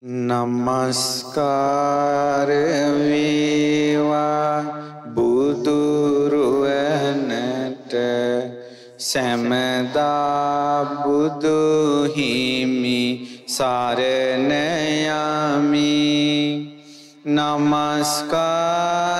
නමස්කාර වේවා බුදුරුවනට සැමදා බුදුහිමි සරණයමි නමස්කාර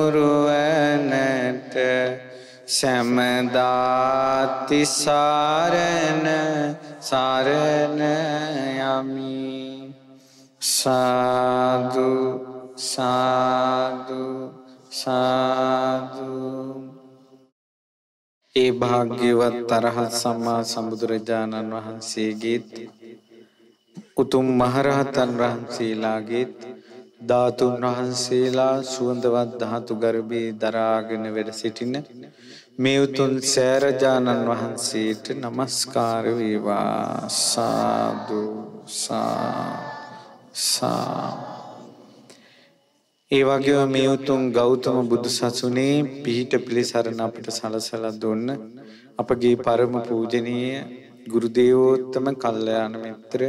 සැමදාති සාරණ සාරණ යමි සාදු සාදු සාදු ඒ භාග්‍යවත් අරහත් සම්මා සම්බුදුරජාණන් වහන්සේගේත් උතුම් මහරහතන් වහන්සේලාගේත් ධාතුන් වහන්සේලා සුවඳවත් ධාතු ගර්භයේ දරාගෙන වැඩ සිටින මේ උතුම් සෑරජානන් වහන්සේට নমස්කාර වේවා සාදු සා ඒ වගේ මේ උතුම් ගෞතම බුදු සසුනේ පිහිට පිළිසරණ අපිට සලසලා දුන්න අපගේ පරම පූජනීය ගුරු දේවෝත්තම කල්යාණ මිත්‍ර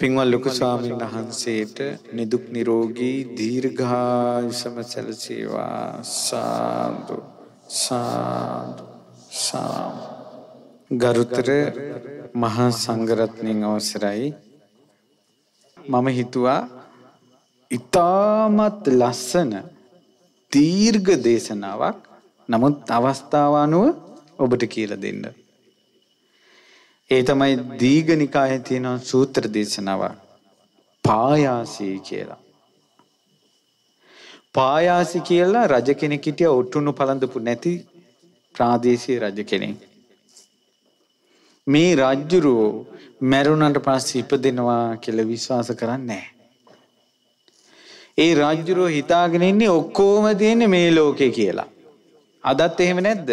පින්වත් ලොකු ස්වාමීන් වහන්සේට නිදුක් නිරෝගී දීර්ඝායුෂම සැලසේවා සාදු සාදු සාම ගරුතර මහා සංඝරත්නයන් අවසරයි මම හිතුවා ඉතාමත් ලස්සන දීර්ඝ දේශනාවක් නමුත් අවස්ථාව අනුව ඔබට කියලා දෙන්න. ඒ තමයි දීඝනිකායේ තියෙන සූත්‍ර දේශනාව පායාසී කියලා. පායාසි කියලා රජ කෙනෙක් හිටියා ඔට්ටුනු පළඳපු නැති ප්‍රාදේශීය රජ කෙනෙක්. මේ රජුරෝ මැරුණට පස්සේ ඉපදෙනවා කියලා විශ්වාස කරන්නේ ඒ රජුරෝ හිතාගෙන ඉන්නේ ඔක්කොම තියෙන්නේ මේ ලෝකේ කියලා. අදත් එහෙම නැද්ද?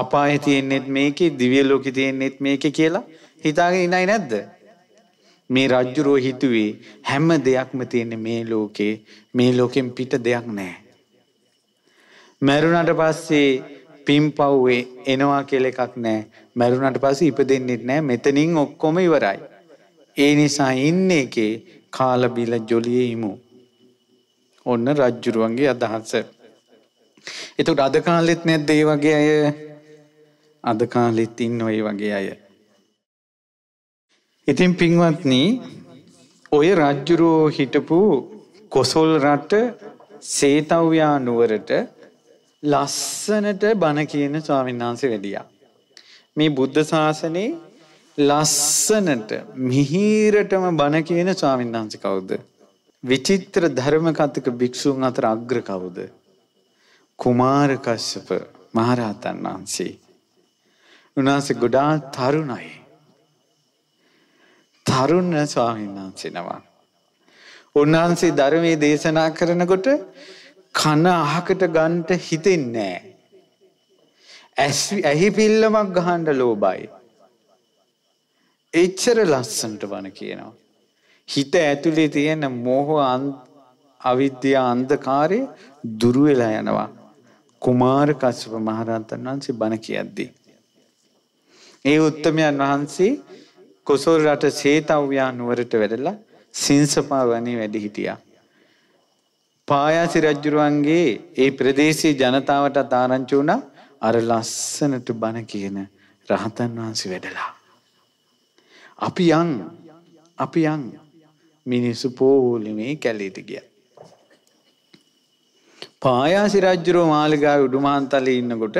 අපාය තියෙන්නේත් මේකේ දිව්‍ය ලෝකේ තියෙන්නේත් මේකේ කියලා හිතාගෙන ඉනයි නැද්ද? මේ රජ්ජුරෝ හිතුවේ හැම දෙයක්ම තියෙන්නේ මේ ලෝකේ මේ ලෝකෙන් පිට දෙයක් නෑ. මැරුණට පස්සේ පින් පව්වේ එනවා කෙල එකක් නෑ මැරුණට පස ඉපදෙන්න්නෙත් නෑ මෙතනින් ඔක්කොම ඉවරයි. ඒ නිසා ඉන්න එකේ කාලබිල ජොලියීමු. ඔන්න රජ්ජුරුවන්ගේ අදහස. එතුට අද කාලෙත් නැද්ද ඒ වගේ අය අද කාලෙත් ඉන්න ඔය වගේ අය. ඉතින් පින්වත්නී ඔය රජ්ජුරුවෝ හිටපු කොසල් රට සේතව්‍යා නුවරට ලස්සනට බණ කියන ස්වාමීන් වහන්සේ වැඩියා. මේ බුද්ධ ශාසනේ ලස්සනට මිහිරටම බණ කියන ස්වාමීන් වහන්සේ කවුද? විචිත්‍ර ධර්ම කතික භික්ෂුන් අතර අග්‍ර කවුද? කුමාර කශ්‍යප මහරහතන් වහන්සේ. උන්වහන්සේ ගොඩාක් තරුණයි. තරුණ ස්වාමීන් වහන්සේ නමක්. උන්වහන්සේ ධර්මයේ දේශනා කරනකොට කන අහකට ගන්නට හිතෙන්නේ නැහැ. ඇහි පිල්ලමක් ගහන්න ලෝභයි. එච්චර ලස්සනට වණ කියනවා. හිත ඇතුලේ තියෙන මෝහ අවිද්‍යා අන්ධකාරය දුරු වෙලා යනවා. කුමාර කස්සප මහරහතන් වහන්සේ බණ කියද්දී. ඒ උත්තමයන් වහන්සේ කොසල් රට සේතව්‍යා නුවරට වැඩලා සින්සපා වනේ වැඩි හිටියා. පායාසි රජුරුවන්ගේ ඒ ප්‍රදේශයේ ජනතාවට ආරංචි වුණා අර ලස්සනට බණ කියන රහතන් වහන්සේ වැඩලා. අපි යන් අපි යන් මිනිස්සු පෝලිමේ කැලේට ගියා. පායාසි රජුරෝ මාලිගාවේ උඩුමහන්තලේ ඉන්නකොට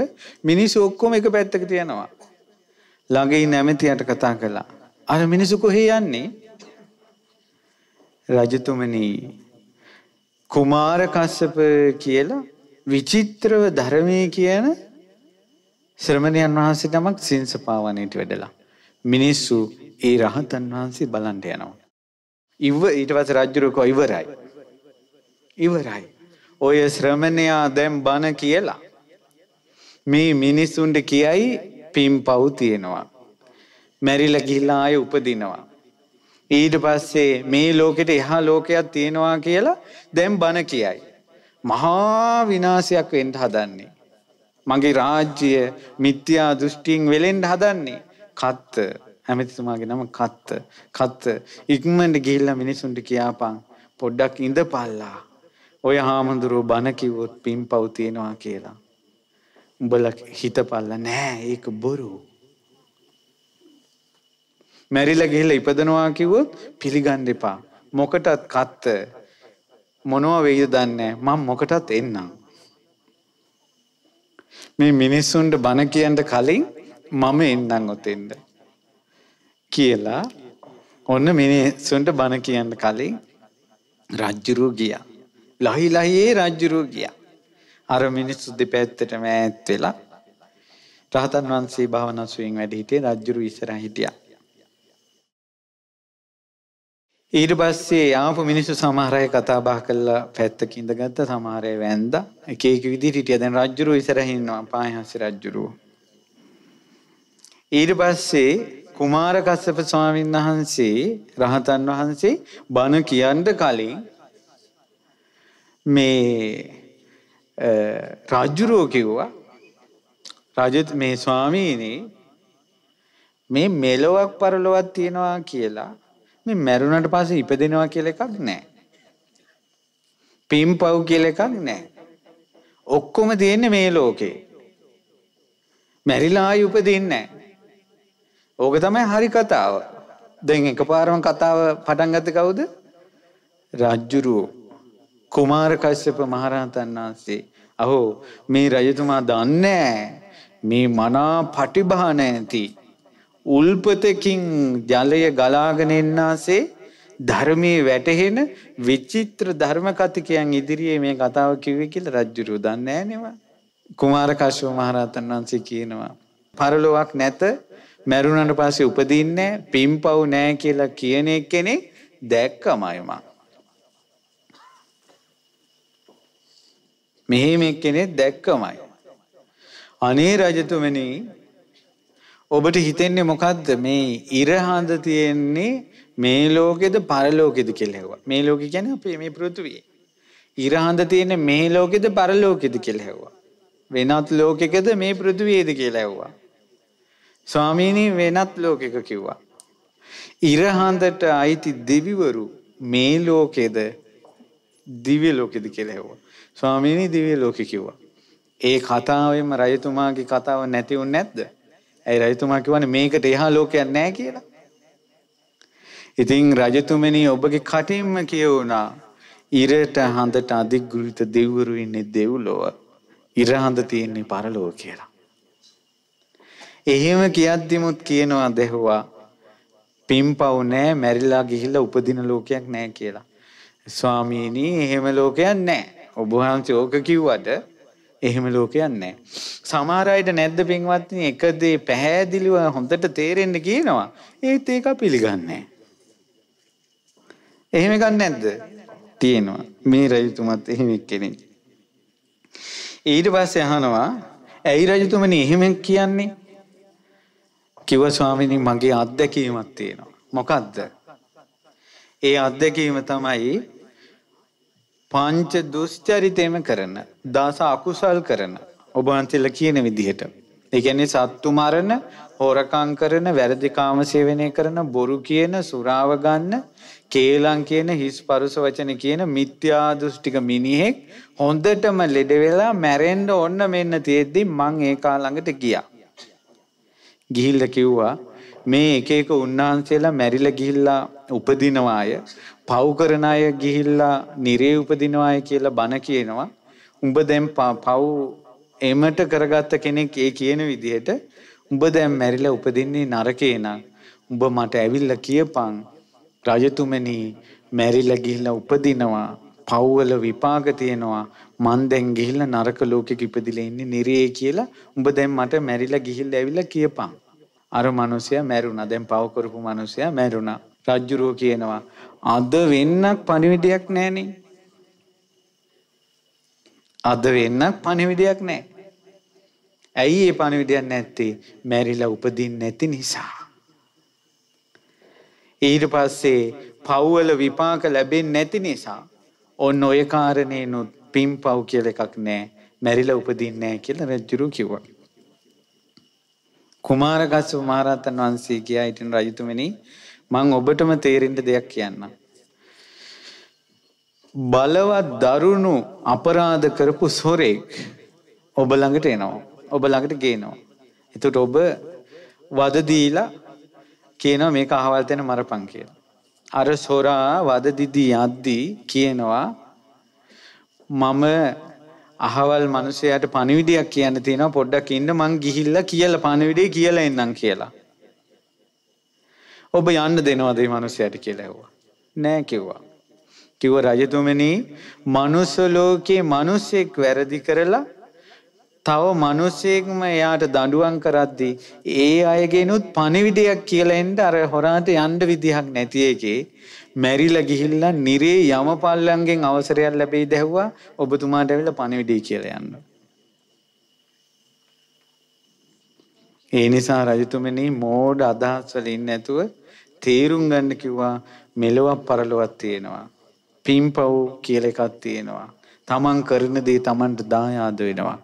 මිනිස්සු ඔක්කොම එක පැත්තක තියනවා. ළඟ ඉන්න ඇමතියට කතා කළා. අර මිනිස්සු කොහේ යන්නේ? රජතුමනි කුමාර කස්සප කියලා විචිත්‍රව ධර්මයේ කියන ශ්‍රමණයන් වහන්සේ නමක් සින්සපාවණේට වැඩලා මිනිස්සු ඒ රහතන් වහන්සේ බලන්න යනවා. ඉව ඊට පස්සේ රජුරකෝ ඉවරයි. ඉවරයි. ඔය ශ්‍රමණයා දැන් බන කියලා මේ මිනිස්සුන්ට කියයි පින්පව් තියෙනවා. මැරිලා ගිහිලා ආය උපදිනවා. ඊට පස්සේ මේ ලෝකෙට එහා ලෝකයක් තියෙනවා කියලා දැන් බණ කියයි. මහා විනාශයක් වෙන්න හදන්නේ. මගේ රාජ්‍යය මිත්‍යා දෘෂ්ටියෙන් වෙලෙන්න හදන්නේ. කත්ත ඇමතිතුමාගේ නම කත්ත. කත්ත ඉක්මනට ගිහිල්ලා මිනිසුන්ට කියාපන් පොඩ්ඩක් ඉඳපල්ලා. ඔය හාමුදුරුවෝ බණ කිව්වොත් පින් පව් තියෙනවා කියලා. උඹලා හිතපල්ලා නෑ ඒක බොරු. මැරිලා ගිහිල්ලා ඉපදනවා කිව්වොත් පිළිගන්න එපා. මොකටත් කත්ත මොනවා වෙයිද දන්නේ මම මොකටත් එන්නම්. මේ මිනිස්සුන්ට බන කියන්න කලින් මම එන්නම් ඔතෙන්ද කියලා ඔන්න මිනිස්සුන්ට බන කියන්න කලින් රජ්ජුරුව ගියා. ලහි ලහියේ රජ්ජුරුව ගියා. අර මිනිස්සු දෙපැත්තටම ඈත් වෙලා රහතන් වහන්සේ භාවනා සුවින් වැඩ හිටියේ රජ්ජුරුව ඉස්සරහ හිටියා. ඊට පස්සේ ආපු මිනිස්සු සමහර අය කතා බහ කළා පැත්තක ඉඳගත්ත සමහර අය වැන්දා එක එක විදිහට හිටියා දැන් රජුරු ඉස්සරහින් ඉන්නවා පායහසි රජුරු ඊට පස්සේ කුමාර කස්සප ස්වාමීන් වහන්සේ රහතන් වහන්සේ බණ කියන්න කලින් මේ රජුරෝ කිව්වා රජත් මේ ස්වාමීනි මේ මෙලොවක් පරලොවක් තියෙනවා කියලා මේ මැරුණට පස්සේ ඉපදෙනවා කියලා එකක් නැහැ. පිම්පව් කියලා එකක් නැහැ. ඔක්කොම තියෙන්නේ මේ ලෝකේ. මැරිලා ආයි උපදින්නේ නැහැ. ඕක තමයි හරි කතාව. දැන් එකපාරම කතාව පටන් ගත්තේ කවුද? රජ්ජුරුව කුමාර කශ්‍යප මහරහතන් වහන්සේ. අහෝ මේ රජතුමා දන්නේ මේ මනා පටිභා නැති උල්පතකින් ජලය ගලාගෙන එන්නාසේ ධර්මයේ වැටහෙන විචිත්‍ර ධර්ම කතිකයන් ඉදිරියේ මේ කතාව කිව්වේ කියලා රජුරු දන්නේ නෑනේ කුමාර කාශ්‍යප මහරහතන් වහන්සේ කියනවා පරලොවක් නැත මැරුණාට පස්සේ උපදින්නේ පිම්පව් නෑ කියලා කියන කෙනෙක් දැක්කමයි මම මෙහෙම එක්කෙනෙක් දැක්කමයි අනේ රජතුමනි ඔබට හිතෙන්නේ මොකක්ද මේ ඉරහඳ තියෙන්නේ මේ ලෝකෙද පරලෝකෙද කියලා හෙව්වා. මේ ලෝකෙ කියන්නේ අපේ මේ පෘථිවිය. ඉරහඳ තියෙන්නේ මේ ලෝකෙද පරලෝකෙද කියලා හෙව්වා. වෙනත් ලෝකෙකද මේ පෘථිවියේද කියලා හෙව්වා. ස්වාමීනි වෙනත් ලෝකෙක කිව්වා. ඉරහඳට අයිති දෙවිවරු මේ ලෝකෙද දිව්‍ය ලෝකෙද කියලා හෙව්වා. ස්වාමීනි දිව්‍ය ලෝකෙ කිව්වා. ඒ කතාවෙම රජතුමාගේ කතාව නැති වුනේ නැද්ද? ඇයි රජතුමා කිව්වනේ මේකට එහා ලෝකයක් නැහැ කියලා. ඉතින් රජතුමනි ඔබගේ කටින්ම කියවුණා ඉරට හඳට අධිගුලිත දෙව්වරු ඉන්නේ දෙව්ලොව. ඉර හඳ තියෙන්නේ පරලොව කියලා. එහෙම කියද්දිමුත් කියනවා දෙහුවා පින්පව් නෑ මැරිලා ගිහිල්ලා උපදින ලෝකයක් නෑ කියලා. ස්වාමීනි එහෙම ලෝකයක් නෑ. ඔබ වහන්සේ ඕක කිව්වට එහෙම ලෝකයක් නැහැ. සමහර අයට නැද්ද පින්වත්නි එක දේ පැහැදිලිව හොඳට තේරෙන්න කියනවා. ඒත් ඒක පිළිගන්නේ එහෙම ගන්න නැද්ද? තියෙනවා. මේ රජතුමත් එහෙම එක්කෙනෙක්. ඊට පස්සේ අහනවා ඇයි රජතුමනි එහෙම කියන්නේ? කිව්ව ස්වාමීනි මගේ අත්දැකීමක් තියෙනවා. මොකද්ද? ඒ අත්දැකීම තමයි පංච දුස්චරිතේම කරන දස අකුසල් කරන ඔබ අන්තිල කියන විදිහට. ඒ කියන්නේ සත්තු මරණ, හොරකම් කරන, වැරදි කාම සේවනය කරන, බොරු කියන, සුරාව ගන්න, කේලම් කියන, හිස් පරුස වචන කියන මිත්‍යා දෘෂ්ටික මිනිහෙක් හොඳටම ලෙඩ වෙලා මැරෙන්න ඕන්න මෙන්න තියෙද්දි මං ඒ කාලඟට ගියා. ගිහිල්ලා කිව්වා මේ එක එක උන්නාන්සේලා මැරිලා ගිහිල්ලා උපදිනවා අය, පව් කරන අය ගිහිල්ලා නිරේ උපදිනවා අය කියලා බන කියනවා. උඹ දැන් පව් එමට කරගත්ත කෙනෙක් ඒ කියන විදිහට උඹ දැන් මැරිලා උපදින්නේ නරකේ නම් උඹ මට ඇවිල්ලා කියපන් රජතුමනි මැරිලා ගිහිල්ලා උපදිනවා පව්වල විපාක තියෙනවා මං දැන් ගිහිල්ලා නරක ලෝකෙක ඉපදිලා ඉන්නේ නිරේ කියලා උඹ දැන් මට මැරිලා ගිහිල්ලා ඇවිල්ලා කියපන් අර මිනිසයා මැරුණා. දැන් පව කරපු මිනිසයා මැරුණා. රජ්ජුරුව කියනවා අද වෙන්නක් පණිවිඩයක් නැහනේ. අද වෙන්නක් පණිවිඩයක් නැහැ. ඇයි ඒ පණිවිඩයක් නැත්තේ? මැරිලා උපදින්නේ නැති නිසා. ඊට පස්සේ පව්වල විපාක ලැබෙන්නේ නැති නිසා ඔන්න ඔය කාරණේනොත් පින්පව් කියලා එකක් නැහැ. මැරිලා උපදින්නේ නැහැ කියලා රජුරු කිව්වා. කුමාරගසු මහරහතන් වහන්සේ කියා හිටින් රජතුමනි මං ඔබටම තේරෙන්න දෙයක් කියන්නම්. බලවත් දරුණු අපරාධ කරපු සොරෙක් ඔබ ළඟට එනවා. ඔබ ළඟට ගේනවා. එතකොට ඔබ වද දීලා කියනවා මේක අහවල් තැන මරපන් කියලා. අර සොරා වද දිදී යද්දී කියනවා මම අහවල් මිනිසයාට පණිවිඩයක් කියන්න තියෙනවා පොඩ්ඩක් ඉන්න මං ගිහිල්ලා කියලා පණිවිඩය කියලා එන්නම් කියලා. ඔබ යන්න දෙනවද මේ මිනිසයාට කියලා ඇහුවා. නෑ කිව්වා. කිව්ව රජතුමනි මනුස්ස ලෝකේ මිනිසෙක් වැරදි කරලා තව මිනිසෙක්ම එයාට දඬුවම් කරද්දී ඒ අයගෙනුත් පණිවිඩයක් කියලා එන්න අර හොරාට යන්න විදිහක් නැති එකේ මැරිලා ගිහිල්ලා නිරේ යමපල්ලන්ගෙන් අවසරයක් ලැබෙයිද ඇහුවා ඔබතුමාට ඇවිල්ලා පණිවිඩය කියලා යන්න. ඒ නිසා රජතුමනි මෝඩ අදහස් වල ඉන්නේ නැතුව තේරුම් ගන්න කිව්වා මෙලොවක් පරලොවක් තියෙනවා. පින්පව් කියලා එකක් තියෙනවා. තමන් කරන දේ තමන්ට දායාද වෙනවා.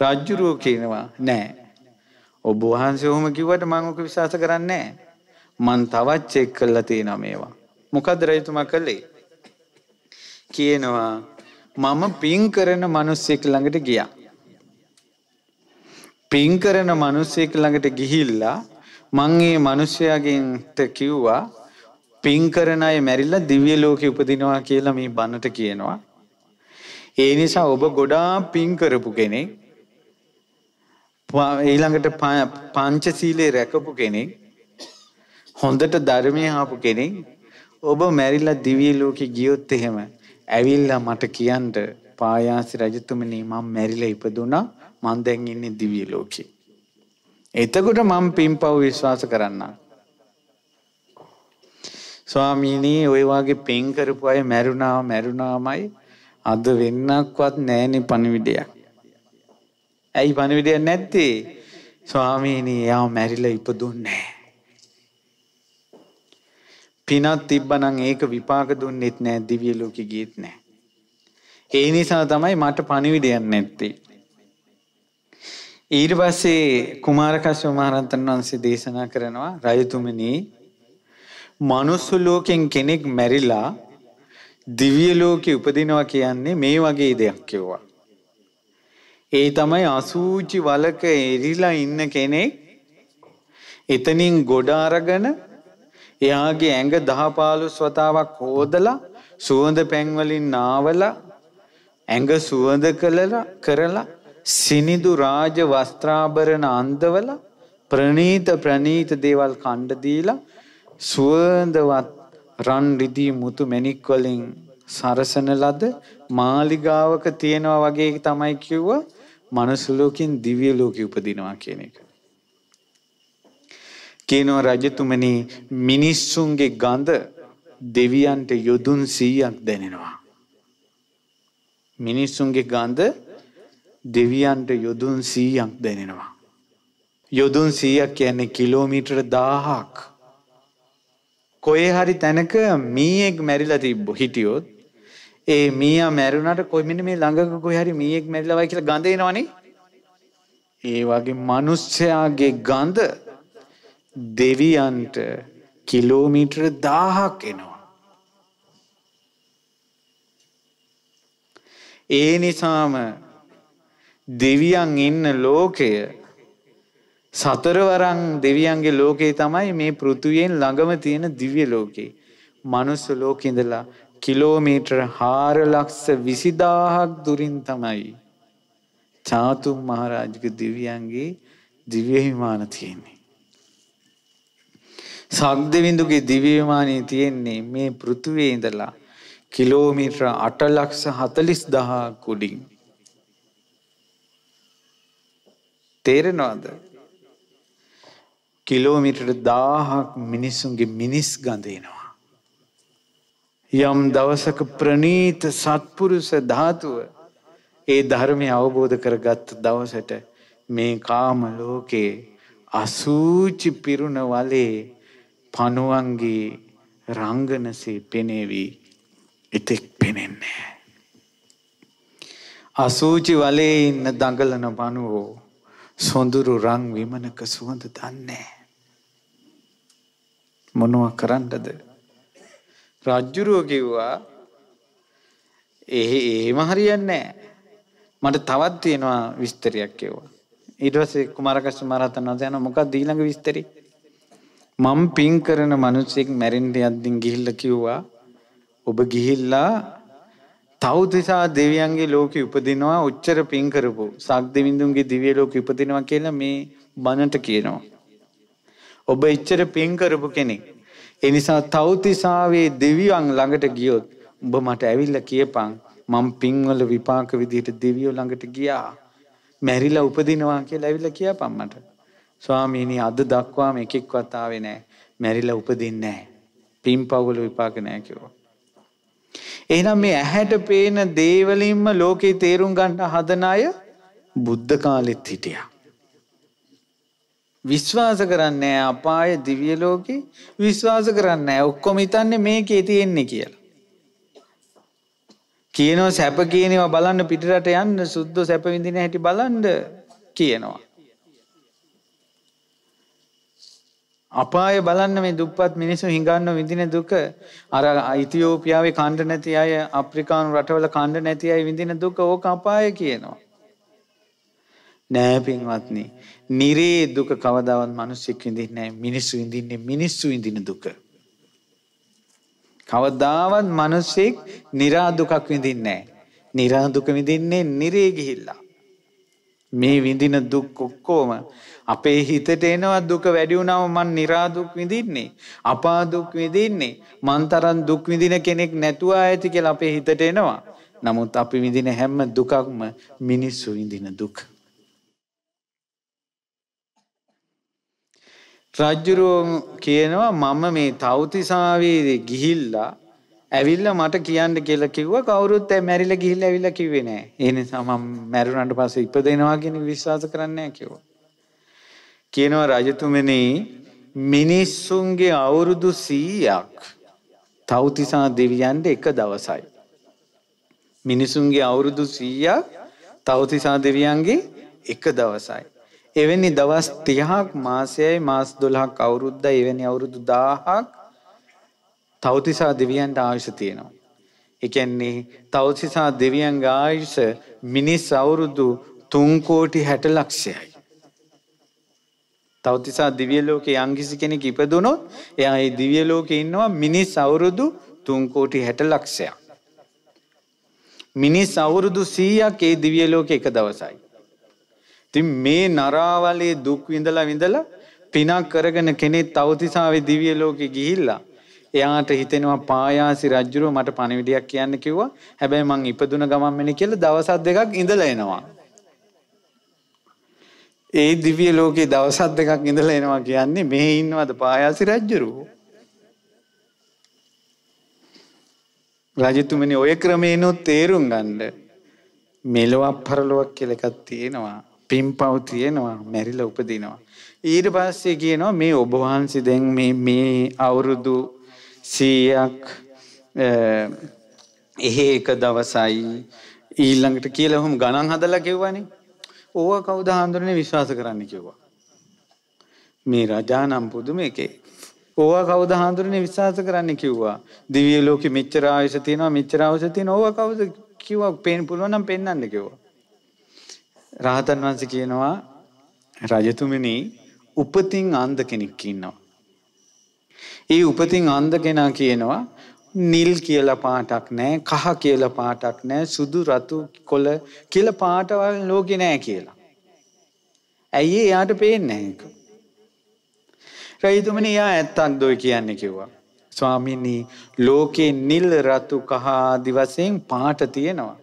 රජ්ජුරුවෝ කියනවා නෑ. ඔබ වහන්සේ ඔහොම කිව්වට මම ඔක විශ්වාස කරන්නේ නෑ. මන් තවත් චෙක් කළා තියෙනවා මේවා. මොකද්ද රජතුමා කළේ? කියනවා මම පින් කරන මිනිස්සෙක් ළඟට ගියා. පින් කරන මිනිස්සෙක් ළඟට ගිහිල්ලා මං ඒ මිනිසයාගෙන්ට කිව්වා පින් කරන අය මැරිලා දිව්‍ය ලෝකෙ උපදිනවා කියලා මේ බණට කියනවා. ඒ නිසා ඔබ ගොඩාක් පින් කරපු කෙනෙක් ඊළඟට පංචශීලයේ රැකපු කෙනෙක් හොඳට ධර්මයේ ආපු කෙනෙක් ඔබ මැරිලා දිව්‍ය ලෝකෙ ගියොත් එහෙම ඇවිල්ලා මට කියන්න පායාසි රජතුමනි මම මැරිලා ඉපදුනා මං දැන් ඉන්නේ දිව්‍ය ලෝකෙ. එතකොට මම පින්පව් විශ්වාස කරන්නම්. ස්වාමීනි ඔය වගේ පින් කරපු අය මැරුණා මැරුණාමයි අද වෙන්නක්වත් නැහෙනේ පණිවිඩයක්. ඇයි පණිවිඩයක් නැත්තේ? ස්වාමීනි යා මැරිලා ඉපදුන්නේ නැහැ. පිනක් තිබ්බනම් ඒක විපාක දුන්නෙත් නෑ දිව්‍ය ලෝකෙ ගියෙත් නෑ. ඒ නිසා තමයි මට පණිවිඩයක් නැත්තේ. ඊට පස්සේ කුමාර කශ්‍යප මහරහතන් වහන්සේ දේශනා කරනවා රජතුමනි මනුස්ස ලෝකෙන් කෙනෙක් මැරිලා දිව්‍ය ලෝකෙ උපදිනවා කියන්නේ මේ වගේ දෙයක් කිව්වා. ඒ තමයි අසූචි වලක එරිලා ඉන්න කෙනෙක් එතනින් ගොඩ අරගෙන එයාගේ ඇඟ 10 15 වතාවක් හොදලා සුවඳ පැන් වලින් නාවලා ඇඟ සුවඳ කළලා කරලා සිනිදු රාජ වස්ත්‍රාභරණ අන්දවලා ප්‍රණීත ප්‍රණීත දේවල් කණ්ඩ දීලා සුවඳවත් රන් රිදී මුතු මැණික් වලින් සරසන ලද මාලිගාවක තියෙනවා වගේ තමයි කිව්වා මනුස්ස ලෝකෙන් දිව්‍ය ලෝකෙ උපදිනවා කියන එක. කියනවා රජතුමනි මිනිස්සුන්ගේ ගඳ දෙවියන්ට යොදුන් 100ක් දැනෙනවා. මිනිස්සුන්ගේ ගඳ දෙවියන්ට යොදුන් 100ක් දැනෙනවා. යොදුන් 100ක් කියන්නේ කිලෝමීටර් 1000ක්. කොහේ හරි තැනක මීයෙක් මැරිලා තිබ්බො හිටියොත් ඒ මීයා මැරුණාට කොයි මෙන්න මේ ළඟක කොහේ හරි මීයෙක් මැරිලා වයි කියලා ගඳ එනවනේ. ඒ වගේ මිනිස්සයාගේ ගඳ දෙවියන්ට කිලෝමීටර් දාහක් එනවා. ඒ නිසාම දෙවියන් ඉන්න ලෝකය සතරවරං දෙවියන්ගේ ලෝකයේ තමයි මේ පෘතුවයෙන් ළඟම තියෙන දිව්‍ය ලෝකේ. මනුස්ස ලෝකඉඳලා කිලෝමීටර් හාර ලක්ෂ විසිදාහක් දුරින් තමයි. චාතුම් මහරාජික දිවියන්ගේ දිව්‍යහිමාන තියෙන්නේ. සක්දෙවිඳුගේ දිව්‍යමානී තියෙන්නේ මේ පෘථිවියේ ඉඳලා කිලෝමීටර 8 ලක්ෂ 40000 කුඩින් තේරෙනවද කිලෝමීටර 1000ක් මිනිසුන්ගේ මිනිස් ගඳ එනවා යම් දවසක ප්‍රනීත සත්පුරුෂ ධාතුව ඒ ධර්මය අවබෝධ කරගත් දවසට මේ කාම ලෝකේ අසූචි පිරුණ වලේ පනුවන්ගේ රංගනසේ පෙනේවි එතෙක් පෙනෙන්නේ. අසූචි වලේ ඉන්න දඟලන පනුවෝ සොඳුරු රං විමනක සුවඳ දන්නේ. මොනුව කරන්නද. රජ්ජුරුව කිව්වා එහෙ එහෙම හරියන්නේ මට තවත් තියෙනවා විස්තරයක් කිව්වා. ඊට පස්සේ කුමාරකස්ස මහරහතන් වහන්සේ යන මොකක්ද ඊළඟ විස්තරේ? මම පින් කරන මිනිසෙක් මැරෙන්න යද්දී ගිහිල්ලා කිව්වා ඔබ ගිහිල්ලා තවුතිසා දෙවියන්ගේ ලෝකෙ උපදිනවා උච්චර පින් කරපු සක් දෙවිඳුන්ගේ දිව්‍ය ලෝකෙ උපදිනවා කියලා මේ බණට කියනවා. ඔබ ඉච්චර පින් කරපු කෙනෙක්. ඒ නිසා තවුතිසාවේ දෙවියන් ළඟට ගියොත් ඔබ මට ඇවිල්ලා කියපන් මම පින්වල විපාක විදිහට දෙවියෝ ළඟට ගියා. මැරිලා උපදිනවා කියලා ඇවිල්ලා කියපන් මට. ස්වාමීනි අද දක්වාම එකෙක්වත් ආවේ නැහැ. මැරිලා උපදින්නේ නැහැ. පින් පවුල විපාක නැහැ කිව්වා. එහෙනම් මේ ඇහැට පේන දේ වලින්ම ලෝකේ තේරුම් ගන්න හදන අය බුද්ධ කාලෙත් හිටියා. විශ්වාස කරන්නේ අපාය දිව්‍ය ලෝකේ විශ්වාස කරන්නේ ඔක්කොම හිතන්නේ මේකේ තියෙන්නේ කියලා. කියනවා සැප කියනවා බලන්න පිටරට යන්න සුද්ධ සැප විඳින හැටි බලන්න කියනවා. අපාය බලන්න මේ දුප්පත් මිනිස්සු හිඟන්න විඳින දුක අර ඉතියෝපියාවේ කාණ්ඩ නැති අය අප්‍රිකානු රටවල කාණ්ඩ නැති අය විඳින දුක ඕක අපාය කියනවා. නෑ පින්වත්නි. නිරේ දුක කවදාවත් මිනිස්සුක් විඳින්නේ නෑ. මිනිස්සු විඳින්නේ මිනිස්සු විඳින දුක. කවදාවත් මිනිස්සෙක් නිරා දුකක් විඳින්නේ නෑ. නිරා දුක විඳින්නේ නිරේ ගිහිල්ලා. මේ විඳින දුක් ඔක්කොම අපේ හිතට එනවා දුක වැඩි වුණාම මං निराදුක් විඳින්නේ අපාදුක් විඳින්නේ මං තරම් දුක් විඳින කෙනෙක් නැතුව ඇති කියලා අපේ හිතට එනවා නමුත් අපි විඳින හැම දුකක්ම මිනිස්සු විඳින දුක රජුරෝ කියනවා මම මේ තවතිසාවේ ගිහිල්ලා ඇවිල්ලා මට කියන්න කියලා කිව්වා කවුරුත් මැරිලා ගිහිල්ලා ඇවිල්ලා කිව්වේ නෑ ඒ නිසා මම මැරුණාට පස්සේ ඉපදෙනවා කියන විශ්වාස කරන්නේ නෑ කිව්වා කියනවා රජතුමනි මිනිස්සුන්ගේ අවුරුදු 100ක් තවුතිසා දෙවියන්ට එක දවසයි. මිනිසුන්ගේ අවුරුදු 100ක් තවුතිසා දෙවියන්ගේ එක දවසයි. එවැනි දවස් 30ක් මාසයයි මාස 12ක් අවුරුද්දයි එවැනි අවුරුදු 1000ක් තවතිසා දෙවියන්ට ආයුෂ තියෙනවා. ඒ කියන්නේ තවතිසා දෙවියන්ගේ ආයුෂ මිනිස් අවුරුදු 3 කෝටි 60 ලක්ෂයයි. තවතිසා දිවිය ලෝකේ යම්කිසි කෙනෙක් ඉපදුනොත් එයා ඒ දිවිය ලෝකේ ඉන්නවා මිනිස් අවුරුදු 3 කෝටි 60 ලක්ෂයක්. මිනිස් අවුරුදු 100ක් ඒ දිවිය ලෝකේ එක දවසයි. ඉතින් මේ නරාවලේ දුක් විඳලා විඳලා පිනක් කරගෙන කෙනෙක් තවතිසාවේ දිවිය ලෝකේ ගිහිල්ලා එයාට හිතෙනවා පායාසි රජුරෝ මට පණිවිඩයක් කියන්න කිව්වා. හැබැයි මං ඉපදුන ගමන් මෙනි කියලා දවස් දෙකක් ඉඳලා එනවා. ඒ දිවිය ලෝකේ දවසක් දෙකක් ඉඳලා එනවා කියන්නේ මෙහි ඉන්නවද පායාසි රජුරෝ රජතුමනි ඔය ක්‍රමේනොත් තේරුම් ගන්න මෙලොවක් පරලොවක් කියලා එකක් තියෙනවා පින්පව් තියෙනවා මැරිලා උපදිනවා ඊට පස්සේ කියනවා මේ ඔබ වහන්සේ දැන් මේ මේ අවුරුදු 100ක් එහෙ එක දවසයි ඊළඟට කියලා ඔහොම ගණන් හදලා කිව්වනේ ඕව කවුද හාමුදුරනේ විශ්වාස කරන්න කිව්වා. මේ රජානම් පුදුම එකේ. ඕවා කවුද හාමුදුරනේ විශ්වාස කරන්න කිව්වා. දිව්‍ය ලෝකෙ මෙච්චර ආයස තියෙනවා මෙච්චර ආයස තියෙනවා ඕවා කවුද කිව්වා පේන්න පුළුවන් නම් පෙන්වන්න කිව්වා. රහතන් වහන්සේ කියනවා රජතුමනි උපතින් අන්ධ කෙනෙක් ඉන්නවා. ඒ උපතින් අන්ධ කෙනා කියනවා නිල් කියලා පාටක් නැහැ, කහ කියලා පාටක් නැහැ, සුදු රතු කොළ කියලා පාටවල් ලෝකේ නැහැ කියලා. ඇයි එයාට පේන්නේ ඒක? රයිතුමනි යා ඇත්තක් දොයි කියන්නේ කිව්වා. ස්වාමීනි ලෝකේ නිල් රතු කහ ආදි වශයෙන් පාට තියෙනවා.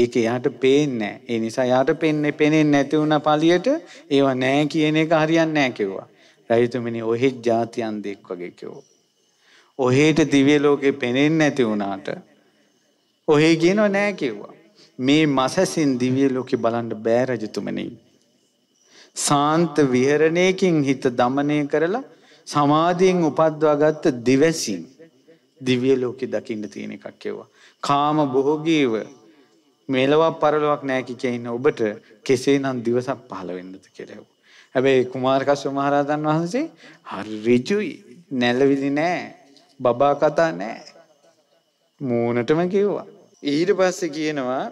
ඒක එයාට පේන්නේ නැහැ. ඒ නිසා එයාට පේන්නේ පේන්නේ නැති වුණ පළියට ඒව නැහැ කියන එක හරියන්නේ නැහැ කිව්වා. රයිතුමනි ඔහෙ જાතියන් දෙක් වගේ කිව්වා. ඔහෙට දිව්‍ය ලෝකේ පෙනෙන්නේ නැති වුණාට ඔහේ කියනවා නෑ කිව්වා. මේ මසසින් දිව්‍ය ලෝකේ බලන්න බෑ රජතුමනි. සාන්ත විහරණයකින් හිත দমনය කරලා සමාධියෙන් උපද්වා ගත්ත දිවසින් දිව්‍ය ලෝකේ දකින්න තියෙන එකක් කියුවා. කාම භෝගීව මෙලවක් පරලොවක් නැහැ කිය ඉන්න ඔබට කෙසේනම් දවසක් පහළ වෙන්නද කියලා. හැබැයි කුමාර කස්සප මහ රහතන් වහන්සේ හරි ඍජුයි, නැලවිලි නැහැ. බබා කතා නෑ මූනටම කිව්වා. ඊට පස්සේ කියනවා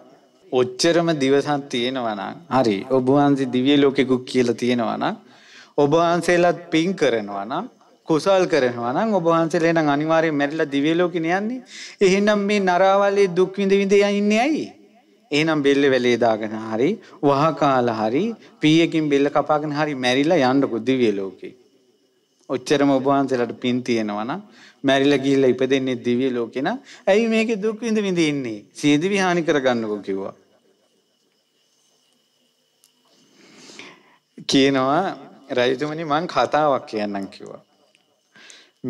ඔච්චරම දිවසන් තියෙනවනම් හරි ඔබවහන්සේ දිවිය ලෝකෙකුක් කියලා තියෙනවනම් ඔබවහන්සේලාත් පින් කරනවනම් කුසල් කරනවා නම් ඔබ වහන්සේලා නම් අනිවාර්යෙන් මැරිලා දිව්‍ය ලෝකෙට යන්නේ. එහෙනම් මේ නරාවලේ දුක් විඳ විඳ යන්නේ ඇයි? එහෙනම් බෙල්ල වැලේ දාගෙන හරි වහකාලා හරි පීයකින් බෙල්ල කපාගෙන හරි මැරිලා යන්නකො දිව්‍ය ලෝකේ. ඔච්චරම ඔබ වහන්සේලාට පින් තියෙනවා නම් මැරිලා ගිහිල්ලා ඉපදෙන්නේ දිව්‍ය ලෝකේ නම් ඇයි මේකේ දුක් විඳ විඳ ඉන්නේ? සියදිවි හානි කරගන්නකෝ කිව්වා. කියනවා රජතුමනි මං කතාවක් කියන්නම් කිව්වා.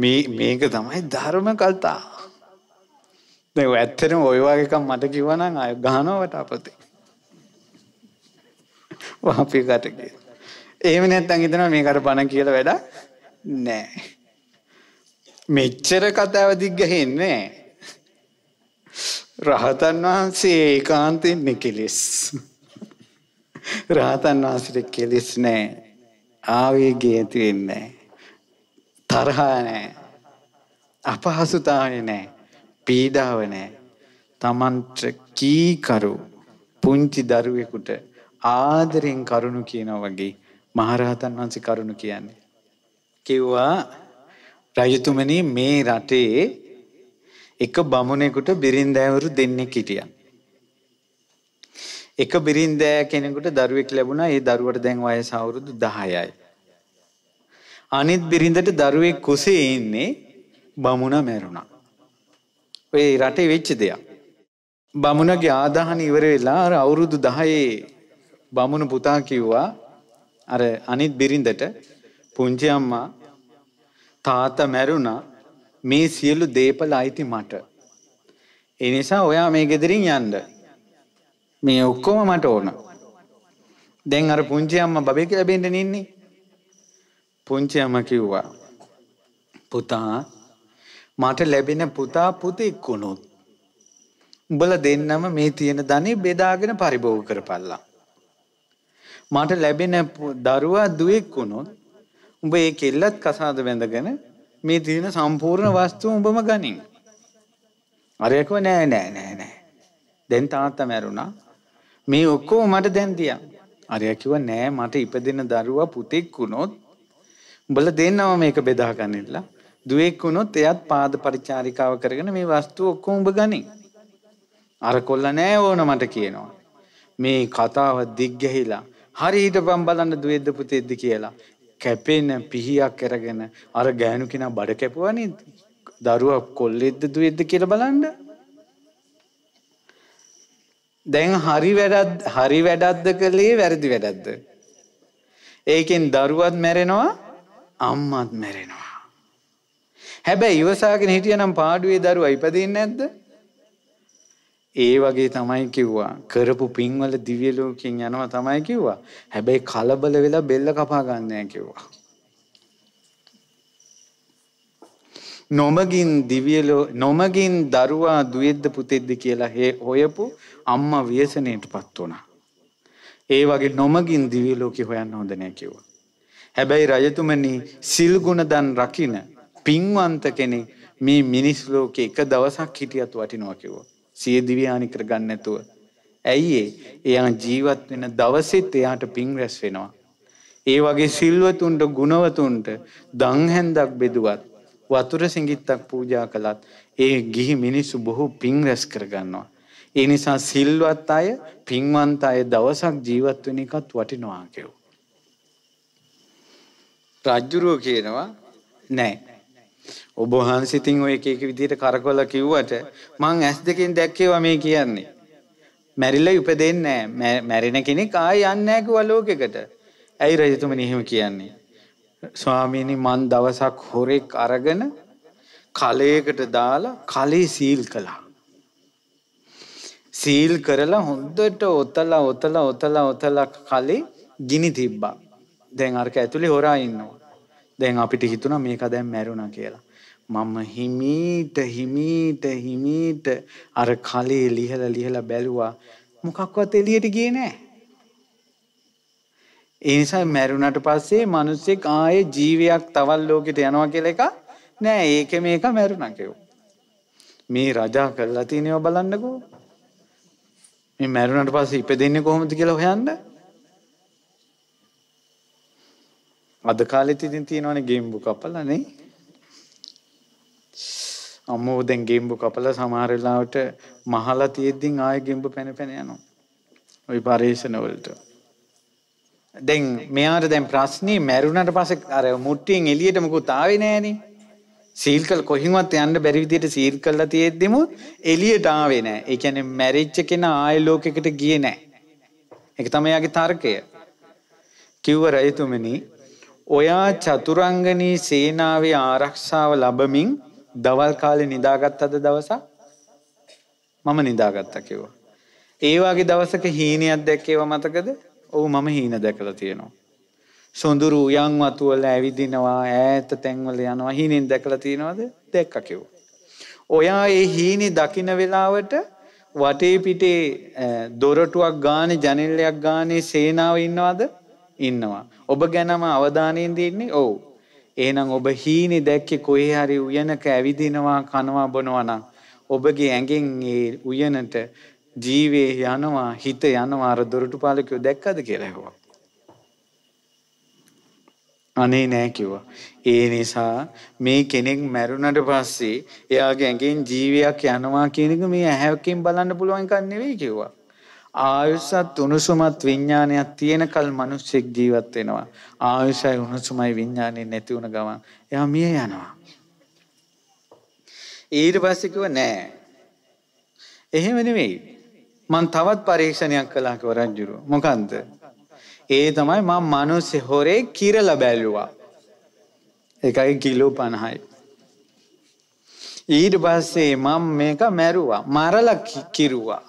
මේ මේක තමයි ධර්ම කතා. දැන් ඇත්තටම ওই වගේ එකක් මට කිව්වා නම් අය ගහනවට අපතේ. වාපි කට කියලා. එහෙම නැත්නම් හිතනවා මේකට බණ කියලා වැඩක් නෑ. මෙච්චර කතාව දිග්ගහෙන්නේ රහතන් වහන්සේ ඒකාන්තෙන්න කෙලෙස්. රහතන් වහන්සට කෙලෙස් නෑ ආවේගේ ඇතිවෙන්නේ. තරහා නෑ අපහසුතාවය නෑ පීඩාව නෑ තමන්ට කීකරු පුංචි දරුවෙකුට ආදරෙන් කරුණු කියනවා වගේ මහරහතන් වහන්සේ කරුණු කියන්නේ කිව්වා රජතුමනි මේ රටේ එක බමුණෙකුට බිරින්දෑවරු දෙන්නෙක් හිටියා. එක බිරින්දෑ කෙනෙකුට දරුවෙක් ලැබුණා. ඒ දරුවට දැන් වයස අවුරුදු 10යි. අනිත් බිරින්දට දරුවෙක් කුසේ ඉන්නේ බමුණා මැරුණා. ඔය රටේ වෙච්ච දෙයක්. බමුණගේ ආදාහන ඉවර වෙලා අර අවුරුදු 10 බමුණු පුතා කිව්වා අර අනිත් බිරින්දට පුංචි අම්මා තාත්තා මැරුණා මේ සියලු දේපල අයිති මට. ඒ නිසා ඔයා මේ ගෙදරින් යන්න. මේ ඔක්කොම මට ඕන. දැන් අර පුංචි අම්මා බබේ කියලා බෙන්න නින්නේ. පුංචි අම්මා කිව්වා පුතා මට ලැබෙන පුතා පුතෙක් වුණොත් උඹලා දෙන්නම මේ තියෙන ධනෙ බෙදාගෙන පරිභෝග කරපල්ලා. මට ලැබෙන දරුවා දුවෙක් වුණොත් උඹ ඒ කෙල්ලත් කසාද බැඳගෙන මේ තියෙන සම්පූර්ණ වස්තුව උඹම ගනින්. අරයකව නෑ නෑ නෑ නෑ. දැන් තාත්තා මැරුණා. මේ ඔක්කොම මට දැන් තියා. අරයා කිව්වා නෑ මට ඉපදෙන දරුවා පුතෙක් වුණොත් උඹලා දෙන්නම මේක බෙදා ගන්නilla. දුවෙක් වුණොත් එයත් පාද පරිචාරිකාව කරගෙන මේ වස්තුව ඔක්කොම උඹ ගනින්. අර කොල්ල නෑ ඕන මට කියනවා. මේ කතාව දිග්ගැහිලා හරි හිටපම් බලන්න දුවේද්ද පුතේද්ද කියලා. කැපෙන පිහියක් කරගෙන අර ගෑනු කෙනා බඩ කැපුවා නේද? දරුවා කොල්ලෙද්ද දුවේද්ද කියලා බලන්න. දැන් හරි වැඩක් හරි වැඩක්ද කළේ වැරදි වැඩක්ද? ඒකෙන් දරුවත් මැරෙනවා අම්මත් මැරෙනවා. හැබැයි ඉවසාගෙන හිටියනම් පාඩුවේ දරුවා ඉපදෙන්නේ නැද්ද? ඒ වගේ තමයි කිව්වා. කරපු පින්වල දිව්‍ය ලෝකයෙන් යනවා තමයි කිව්වා. හැබැයි කලබල වෙලා බෙල්ල කපා ගන්නෑ කිව්වා. නොමගින් දිව්‍ය නොමගින් දරුවා දුවෙද්ද පුතෙද්ද කියලා හේ හොයපු අම්මා ව්‍යසනයටපත් වුණා. ඒ වගේ නොමගින් දිව්‍ය ලෝකේ හොයන්න හොඳ නෑ කිව්වා. හැබැයි රජතුමනි සිල්ගුණ දන් රකින පින්වන්ත කෙනෙක් මේ මිනිස් ලෝකේ එක දවසක් හිටියත් වටිනවා කිව්වා. සිය දිව්‍යානි කරගන්න නැතුව. ඇයි ඒ? එයා ජීවත් වෙන දවසෙත් එයාට පින් රැස් වෙනවා. ඒ වගේ සිල්වතුන්ට ගුණවතුන්ට දංහැන්දක් බෙදුවත් වතුර සිඟිත්තක් පූජා කළත් ඒ ගිහි මිනිස්සු බොහෝ පින් රැස් කරගන්නවා. ඒ නිසා සිල්වත් අය පින්වන්ත අය දවසක් ජීවත් වෙන එකත් වටිනවා කියෝ. රජ්ජුරුව කියනවා නෑ ඔබ වහන්සේ ඉතින් ඔය එක එක විදිහට කරකවලා කිව්වට මං ඇස් දෙකෙන් දැක්කේවා මේ කියන්නේ. මැරිලා උපදෙන්නේ නැහැ. මැරෙන කෙනෙක් ආයෙ යන්නේ නැහැ කිව්වා ලෝකෙකට. ඇයි රජතුමනි එහෙම කියන්නේ? ස්වාමීනි මං දවසක් හොරෙක් අරගෙන කලයකට දාලා කලේ සීල් කළා. සීල් කරලා හොඳට ඔතලා ඔතලා ඔතලා ඔතලා කලේ ගිනි තිබ්බා. දැන් අරක ඇතුලේ හොරා ඉන්නවා. දැන් අපිට හිතුණා මේක දැන් මැරුණා කියලා. මම හිමීට හිමීට හිමීට අර කලේ ලිහලා ලිහලා බැලුවා මොකක්වත් එළියට ගියේ නෑ. ඒ නිසා මැරුණට පස්සේ මිනිස්සෙක් ආයේ ජීවියක් තවල් ලෝකෙට යනවා කියලා එක නෑ ඒක මේක මැරුණා කියෝ. මේ රජා කරලා තියෙනව බලන්නකෝ. මේ මැරුණට පස්සේ ඉපදෙන්නේ කොහොමද කියලා හොයන්න. අද කාලෙත් ඉතින් තියෙනවනේ ගේම් බුක් අපලා නේ. අම්මෝ දැන් ගේම් බුක් අපලා සමහර වෙලාවට මහලා තියෙද්දින් ආයෙ ගෙම්බ පැන පැන යනවා. ওই පරේෂණ වලට. දැන් මෙයාට දැන් ප්‍රශ්නේ මැරුණාට පස්සේ අර මුට්ටියෙන් එළියට මොකුත් ආවේ නෑනේ. සීල්කල් කොහින්වත් යන්න බැරි විදිහට සීල් කළා තියෙද්දිම එළියට ආවේ නෑ. ඒ කියන්නේ මැරිච්ච කෙනා ආයෙ ලෝකෙකට ගියේ නෑ. ඒක තමයි යාගේ තර්කය. කිව්ව රයතුමනි ඔයා චතුරංගනී සේනාවේ ආරක්ෂාව ලබමින් දවල් කාලේ නිදාගත්තද දවසක්? මම නිදාගත්තා කිව්වා. ඒ වගේ දවසක හීනයක් දැක්කේව මතකද? ඔව් මම හීන දැකලා තියෙනවා. සොඳුරු උයන් වතු වල ඇවිදිනවා ඈත තැන්වල යනවා හීනෙන් දැකලා තියෙනවද? දැක්කා කිව්වා. ඔයා ඒ හීනේ දකින වෙලාවට වටේ පිටේ දොරටුවක් ගානේ ජනෙල්ලයක් ගානේ සේනාව ඉන්නවද? ඉන්නවා. ඔබ ගැනම අවධානයෙන් දෙන්නේ ඔව්. එහෙනම් ඔබ හීනේ දැක්කේ කොහේ හරි උයනක ඇවිදිනවා කනවා බොනවා නම් ඔබගේ ඇඟෙන් ඒ උයනට ජීවේ යනවා හිත යනවා අර දොරටුපාලකයෝ දැක්කද කියලා ඇහුවා. අනේ නෑ කිව්වා. ඒ නිසා මේ කෙනෙක් මැරුණට පස්සේ එයාගේ ඇඟෙන් ජීවියක් යනවා කියන එක මේ ඇහැවකින් බලන්න පුළුවන් එකක් නෙවෙයි කිව්වා. ආයුෂත් උණුසුමත් විඥානයක් තියෙනකල් මිනිස්සෙක් ජීවත් වෙනවා. ආයුෂයි උණුසුමයි විඥානේ නැති වුණ ගමන් එයා මිය යනවා. ඊට පස්සේ කිව්ව නෑ. එහෙම නෙමෙයි. මං තවත් පරීක්ෂණයක් කළා කිව්ව රජුරු. මොකන්ද? ඒ තමයි මම මිනිස් හොරේ කිරලා බැලුවා. ඒකයි කිලෝ 50යි. ඊට පස්සේ මම මේක මැරුවා. මරලා කිරුවා.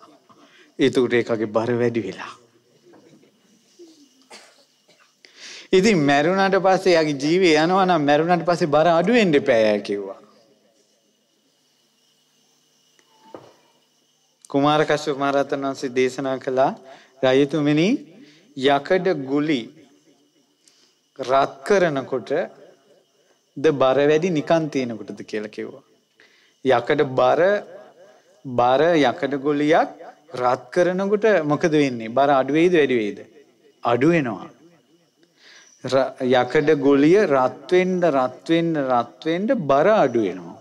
ඒතකට ඒකගේ බර වැඩි වෙලා. ඉතින් මැරුණට පස්සේ යගේ ජීවේ යනවා නම් මැරුණට පස්සේ බර අඩු වෙන්න එපා කිව්වා. කුමාර කශ්‍යප මහ රහතන් වහන්සේ දේශනා කළා රජතුමනි යකඩ ගුලි රත් කරනකොට ද බර වැඩි නිකන් තියෙනකොටද කියලා කිව්වා. යකඩ බර බර යකඩ ගුලියක් රත් කරනකොට මොකද වෙන්නේ? බර අඩු වෙයිද වැඩි වෙයිද? අඩු වෙනවා. යකඩ ගුලිය රත් වෙන්න රත් වෙන්න රත් වෙන්න බර අඩු වෙනවා.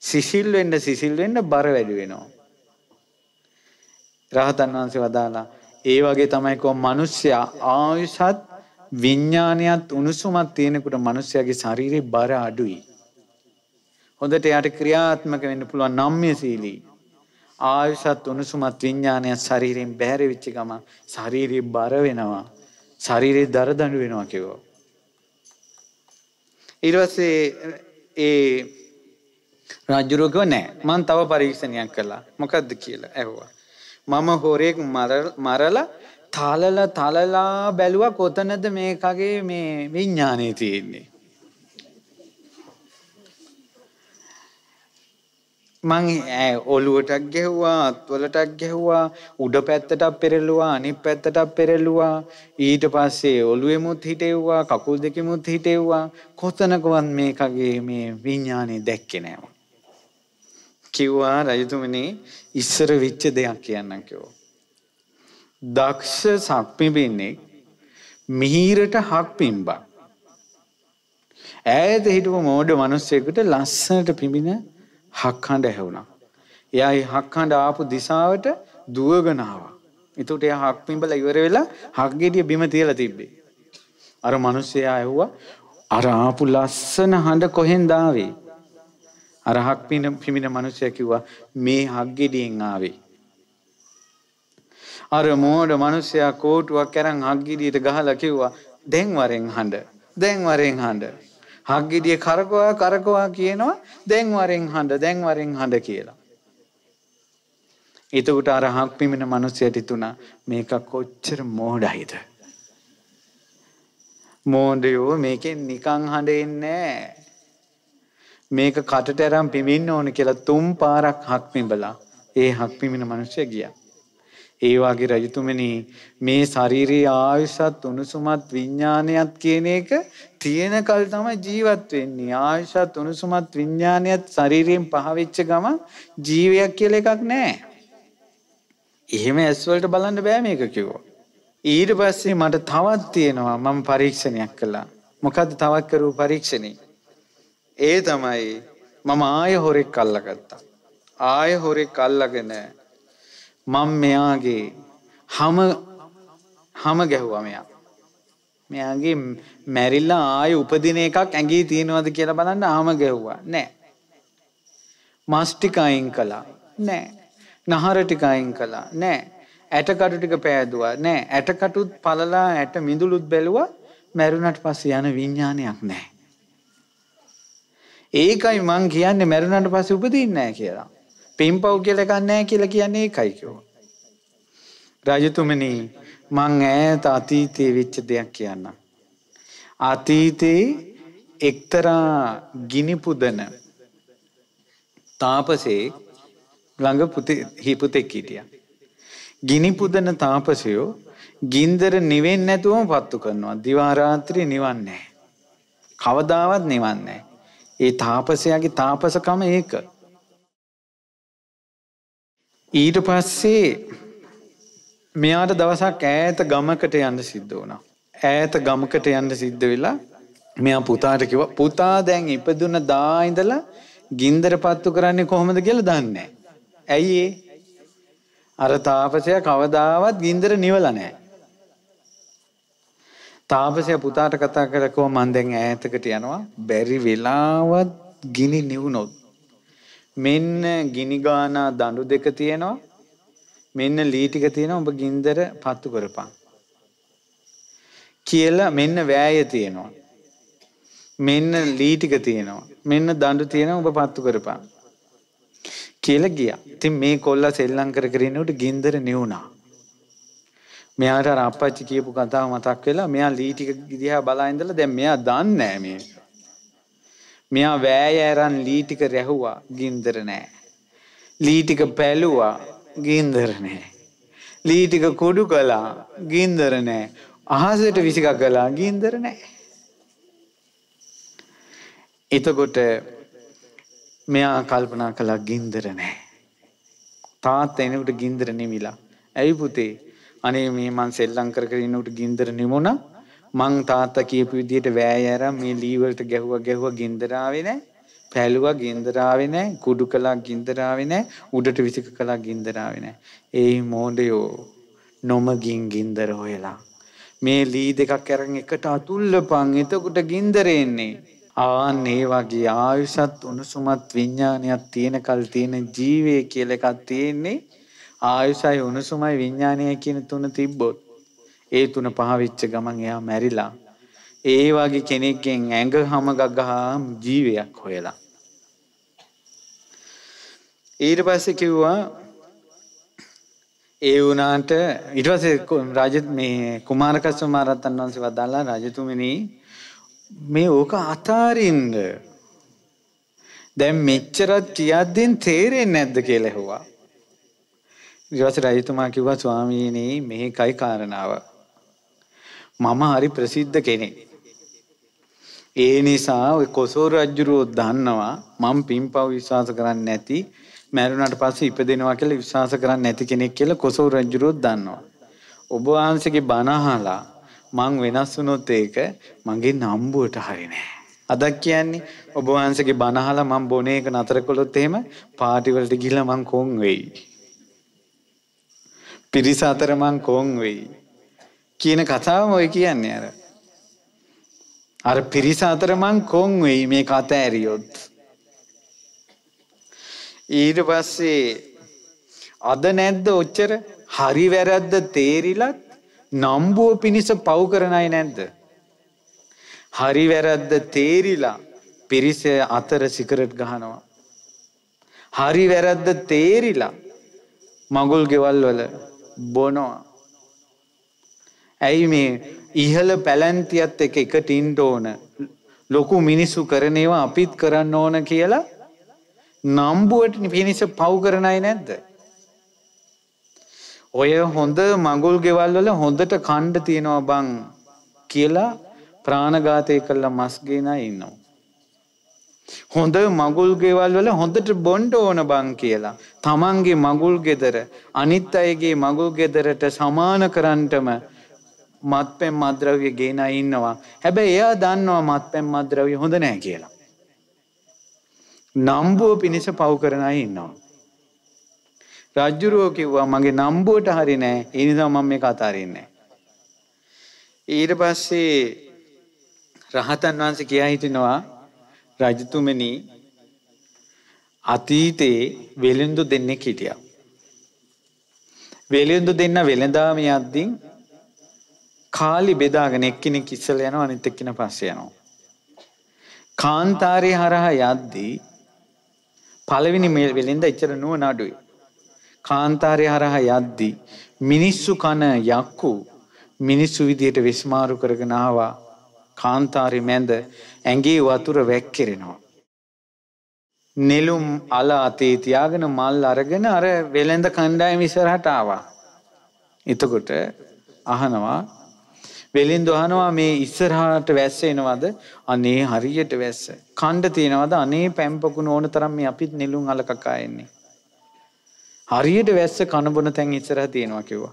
සිසිල් වෙන්න සිසිල් වෙන්න බර වැඩි වෙනවා. රහතන් වහන්සේ වදාලා ඒ වගේ තමයි කො මිනිස්සයා ආයුෂත් විඥානයත් උණුසුමත් තියෙනකොට මිනිස්සයාගේ ශරීරේ බර අඩුයි. හොඳට යාට ක්‍රියාත්මක වෙන්න පුළුවන් නම්්‍ය සීලී ආයුෂත් උණුසුමත් විඥානයත් ශරීරයෙන් බැහැර වෙච්ච ගමන් ශරීරය බර වෙනවා. ශරීරේ දරදඬු වෙනවා කිව්වා. ඊට පස්සේ ඒ රාජ්‍යරෝ කිව්වා නෑ මම තව පරීක්ෂණයක් කළා. මොකද්ද කියලා ඇහුවා. මම හොරෙක් මරලා තලලා තලලා බැලුවා කොතනද මේකගේ මේ විඥානේ තියෙන්නේ. මං ඔලුවටක් ගැහුවා අත්වලටක් ගැහුවා උඩ පැත්තටක් පෙරළුවා අනිත් පැත්තටක් පෙරළුවා ඊට පස්සේ ඔලුවෙමුත් හිටෙව්වා කකුල් දෙකෙමුත් හිටෙව්වා කොතනකවත් මේකගේ මේ විඤ්ඥානය දැක්කේ නෑව. කිව්වා රජතුමනේ ඉස්සර විච්ච දෙයක් කියන්න කිවෝ. දක්ෂ සක්පිබෙන්නෙක් මිහිරට හක් පිම්බක්. ඇයත හිටපු මෝඩ මනුස්සයකුට ලස්සනට පිමිණ හක්හඬ ඇහුණා. එයා ඒ හක්හඬ ආපු දිශාවට දුවගෙන ආවා. එතකොට එයා හක් පිඹල ඉවර වෙලා හක් ගෙඩිය බිම තියලා තිබ්බේ. අර මිනිස්සයා ඇහුවා අර ආපු ලස්සන හඬ කොහෙන්ද ආවේ? අර හක් පිඹින පිඹින මිනිස්සයා කිව්වා මේ හක් ගෙඩියෙන් ආවේ. අර මෝඩ මිනිස්සයා කෝටුවක් අරන් හක් ගෙඩියට ගහලා කිව්වා දැන් වරෙන් හඬ. දැන් වරෙන් හඬ. හක්ගෙඩිය කරකවා කරකවා කියනවා දැන් වරෙන් හඬ දැන් වරෙන් හඬ කියලා. එතකොට අර හක් පිමින මිනිස්සයට හිතුණා මේක කොච්චර මෝඩයිද? මෝඩයෝ මේකෙන් නිකන් හඬෙන්නේ මේක කටට අරන් පිමින්න ඕන කියලා තුන් පාරක් හක් පිඹලා ඒ හක් පිමින මිනිස්සය ගියා. ඒ වගේ රජතුමනි මේ ශාරීරික ආයුෂත් උණුසුමත් විඥානයත් කියන එක තියෙන කල් තමයි ජීවත් වෙන්නේ. ආයුෂත් උණුසුමත් විඥානයත් ශරීරයෙන් පහවෙච්ච ගමන් ජීවියක් කියලා එකක් නැහැ. එහෙම ඇස් වලට බලන්න බෑ මේක කිව්වා. ඊට පස්සේ මට තවත් තියෙනවා මම පරීක්ෂණයක් කළා. මොකද්ද තවත් කරු පරීක්ෂණේ? ඒ තමයි මම ආය හොරෙක් අල්ලගත්තා. ආය හොරෙක් අල්ලගෙන මම මෙයාගේ හම හම ගැහුවා මෙයා. මෙයාගේ මැරිල්ලා ආය උපදින එකක් ඇඟී තියෙනවද කියලා බලන්න හම ගැහුවා. නෑ. මස් ටික අයින් කළා. නෑ. නහර ටික අයින් කළා. නෑ. ඇටකටු ටික පෑදුවා. නෑ. ඇටකටුත් පළලා ඇට මිදුලුත් බැලුවා. මැරුණට පස්සේ යන විඥානයක් නෑ. ඒකයි මං කියන්නේ මැරුණට පස්සේ උපදින්නේ නෑ කියලා. පින්පව් කියලා ගන්නෑ කියලා කියන්නේ ඒකයි කිව්වා. රජතුමනි මං ඈත අතීතයේ වෙච්ච දෙයක් කියන්න. අතීතේ එක්තරා ගිනි පුදන තාපසේ ළඟ පුතේ හිපුතෙක් හිටියා. ගිනි පුදන තාපසයෝ ගින්දර නිවෙන්නේ නැතුවම පත්තු කරනවා. දිවා රාත්‍රී නිවන්නේ නැහැ. කවදාවත් නිවන්නේ නැහැ. ඒ තාපසයාගේ තාපසකම ඒක. ඊට පස්සේ මෙයාට දවසක් ඈත ගමකට යන්න සිද්ධ වුණා. ඈත ගමකට යන්න සිද්ධ වෙලා මෙයා පුතාට කිව්වා පුතා දැන් ඉපදුන දා ඉඳලා ගින්දර පත්තු කරන්නේ කොහොමද කියලා දන්නේ ඇයි ඒ? අර තාපසයා කවදාවත් ගින්දර නිවලා නැහැ. තාපසයා පුතාට කතා කරකෝ මම දැන් ඈතකට යනවා බැරි වෙලාවත් ගිනි නිවුනොත් මෙන්න ගිනිගානා දඬු දෙක තියෙනවා. මෙන්න ලී ටික තියෙනවා ඔබ ගින්දර පත්තු කරපන්. කියලා මෙන්න වෑය තියෙනවා. මෙන්න ලී ටික තියෙනවා. මෙන්න දඬු තියෙනවා ඔබ පත්තු කරපන්. කියලා ගියා. ඉතින් මේ කොල්ලා සෙල්ලම් කර කර ඉන්නකොට ගින්දර නිවුණා. මෙයාට අර අප්පච්චි කියපු කතාව මතක් වෙලා මෙයා ලී ටික දිහා බලා ඉඳලා දැන් මෙයා දන්නේ නැහැ මේ. මෙයා වෑය ඇරන් ලී ටික රැහුවා ගින්දර නෑ. ලී ටික පැලුවා ගින්දර නෑ. ලී ටික කුඩු කළා ගින්දර නෑ. අහසට විසික කළා ගින්දර නෑ. එතකොට මෙයා කල්පනා කළා ගින්දර නෑ. තාත්ත එනකට ගින්දර නෙමිලා. ඇයි පුතේ අනේ මේ මන් සෙල්ලං කර කර ඉන්නකට ගින්දර නිමුණා මං තාත්තා කියපු විදිහට වෑය අරන් මේ ලී වලට ගැහුවා ගැහුවා ගින්දර ආවේ නැහැ. පැලුවා ගින්දර ආවේ නැහැ. කුඩු කළා ගින්දර ආවේ නැහැ. උඩට විසික කළා ගින්දර ආවේ නැහැ. ඒ මොඩයෝ නොමගින් ගින්දර හොයලා මේ ලී දෙකක් අරන් එකට අතුල්ලපන් එතකොට ගින්දර එන්නේ. ආන් ඒ වගේ ආයුෂත් උණුසුමත් විඥානයක් තියෙනකල් තියෙන ජීවේ කියලා එකක් තියෙන්නේ ආයුෂයි උණුසුමයි විඥානය කියන තුන තිබ්බොත් ඒ තුන පහවිච්ච ගමන් එයා මැරිලා. ඒ වගේ කෙනෙක්ගෙන් ඇඟ හම ගගහා ජීවයක් හොයලා. ඊට පස්සේ කිව්වා ඒ වුණාට ඊට පස්සේ රාජ මේ කුමාරකස්සප මහරහතන් වහන්සේ වදාලා රජතුමනි මේ ඕක අතාරින්න දැන් මෙච්චරත් කියද්දී තේරෙන්නේ නැද්ද කියලා ඇහුවා. ඊට පස්සේ රජතුමා කිව්වා ස්වාමීනි මේකයි කාරණාව. මම හරි ප්‍රසිද්ධ කෙනෙක්. ඒ නිසා ඔය කොසෝ රජුරෝ දන්නවා මම පින්පව් විශ්වාස කරන්නේ නැති මැරුණාට පස්සේ ඉපදෙනවා කියලා විශ්වාස කරන්නේ නැති කෙනෙක් කියලා කොසෝ රජුරෝ දන්නවා. ඔබ වහන්සේගේ බණ අහලා මං වෙනස් වුණොත් ඒක මගේ නම්බුවට හරිනේ. අදක් කියන්නේ ඔබ වහන්සේගේ බණ අහලා මං බොන එක නතර කළොත් එහෙම පාටි වලට ගිහිල්ලා මං කොන් වෙයි. පිරිස අතර මං කොන් වෙයි. කියන කතාවම ඔය කියන්නේ අර. අර පිරිස අතර මං කොන් වෙයි මේ කත ඇරියොත්. ඊට පස්සේ අද නැද්ද ඔච්චර හරි වැරද්ද තේරිලත් නම්බුව පිණිස පව් කරන අය නැද්ද? හරි වැරද්ද තේරිලා පිරිස අතර සිකරට් ගහනවා. හරි වැරද්ද තේරිලා මගුල් ගෙවල් වල බොනවා. ඇයි මේ ඉහළ පැලැන්තියත් එක එකට ඉන්ඩ ඕන ලොකු මිනිස්සු කරනේවා අපිත් කරන්න ඕන කියලා නම්බුවට පිණිස පව් කරනයි නැද්ද. ඔය හොඳ මගුල් ගෙවල්වල හොඳට කණ්ඩ තියෙනවා බං කියලා ප්‍රාණඝාතය කරලා මස්ගෙන ඉන්නවා. හොඳ මගුල් ගෙවල් වල හොඳට බොන්්ඩ ඕන බං කියලා. තමන්ගේ මගුල් ගෙදර අනිත් අයගේ මගුල් ගෙදරට සමාන කරන්ටම මත්පැන් මද්‍රව්‍ය ගේන ඉන්නවා. හැබැයි එයා දන්නවා මත්පැන් මද්‍රව්‍ය හොඳ නෑ කියලා. නම්බුව පිණිස පව් කරන අය ඉන්නවා. රජ්ජුරුවෝ කිව්වා මගේ නම්බුවට හරි නෑ ඒ නිසා මම මේක අතාරින්නේ. ඊට පස්සේ රහතන් වහන්සේ කියා හිටිනවා රජතුමනි අතීතේ වෙළඳු දෙන්නෙක් හිටියා. වෙළඳු දෙන්න වෙළඳාම යද්දී කාලි බෙදාගෙන එක්කෙනෙක් ඉස්සල යනවා අනිත් එක්කෙනා පස්සේ යනවා. කාන්තාරේ හරහා යද්දී පළවෙනි මේ වෙලින්ද එච්චර නුවණ අඩුයි. කාන්තාරේ හරහා යද්දී මිනිස්සු කන යක්කු මිනිස්සු විදියට විස්මාරු කරගෙන ආවා. කාන්තාරේ මැද ඇඟේ වතුර වැක්කිරෙනවා. නෙළුම් අල අතේ තියාගෙන මල් අරගෙන අර වෙළඳ කණ්ඩායම ඉස්සරහට ආවා. එතකොට අහනවා වෙලෙන් දොහනවා මේ ඉස්සරහට වැස්ස එනවද? අනේ හරියට වැස්ස. කණ්ඩ තියනවද? අනේ පැම්පකුණ ඕන තරම් මේ අපිත් නෙළුම් අලකකා එන්නේ. හරියට වැස්ස කනබොන තැන් ඉස්සරහ තියෙනවා කිව්වා.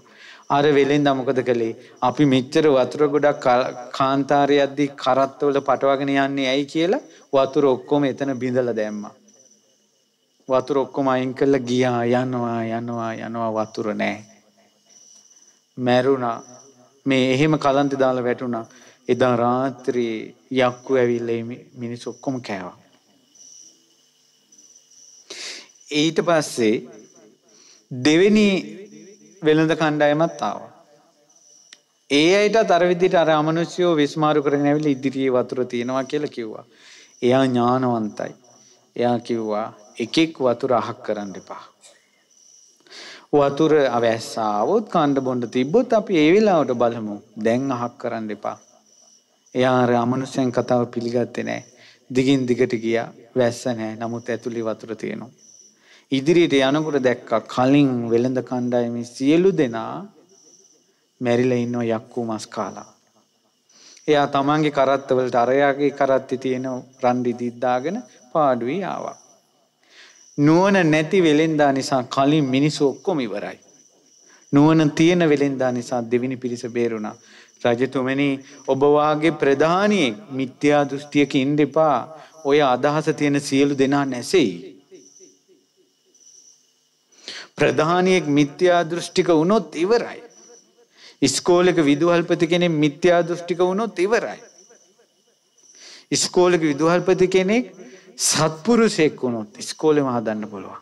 අර වෙලෙන්ද මොකද කළේ? අපි මෙච්චර වතුර ගොඩක් කාන්තාරය යද්දි කරත්තවල පටවගෙන යන්නේ ඇයි කියලා වතුර ඔක්කොම එතන බිඳලා දැම්මා. වතුර ඔක්කොම අයින් කළා ගියා යනවා යනවා යනවා වතුර නැහැ. මැරුණා මේ එහෙම කලන්තේ දාලා වැටුණා. එදා රාත්‍රියේ යක්කු ඇවිල්ලා මේ මිනිස්සු ඔක්කොම කෑවා. ඊට පස්සේ දෙවෙනි වෙළඳ කණ්ඩායමත් ආවා. ඒ අයට අර විදිහට අර අමනුෂ්‍යෝ විස්මාරු කරගෙන ඇවිල්ලා ඉදිරියේ වතුර තියෙනවා කියලා කිව්වා. එයා ඥානවන්තයි. එයා කිව්වා එකෙක් වතුර අහක් කරන්න එපා. වතුර අවැස්සාවොත් කණ්ඩ බොන්ඩ තිබ්බොත් අපි ඒ වෙලාවට බලමු දැන් අහක් කරන්න එපා. එයාර අමනුෂ්‍යයන් කතාව පිළිගත්තේ නෑ. දිගින් දිගට ගියා වැස්ස නෑ නමුත් ඇතුළි වතුර තියෙනවා. ඉදිරියට යනකොට දැක්කා කලින් වෙළඳ කණ්ඩායමේ සියලු දෙනා මැරිලා ඉන්නවා යක්කු මස් කාලා. එයා තමන්ගේ කරත්තවලට අරයාගේ කරත්තේ තියෙන රන් රිදිද්දාගෙන පාඩුවේ ආවා. නුවන නැති වෙළෙන්දා නිසා කලින් මිනිස්සු ඔක්කොම ඉවරයි. නුවන තියෙන වෙළෙන්දා නිසා දෙවිනි පිරිස බේරුණා. රජතුමනි ඔබවාගේ ප්‍රධානයෙක් මිත්‍යා දෘෂ්ටියක ඉන්න එපා. ඔය අදහස තියෙන සියලු දෙනා නැසෙයි. ප්‍රධානයෙක් මිත්‍යා දෘෂ්ටික වුණොත් ඉවරයි. ඉස්කෝලක විදුහල්පති කෙනෙක් මිත්‍යා දෘෂ්ටික වුණොත් ඉවරයි. ඉස්කෝලක විදුහල්පති කෙනෙක් සත්පුරුෂයෙක් වුණොත් ඉස්කෝලෙම හදන්න පුළුවන්.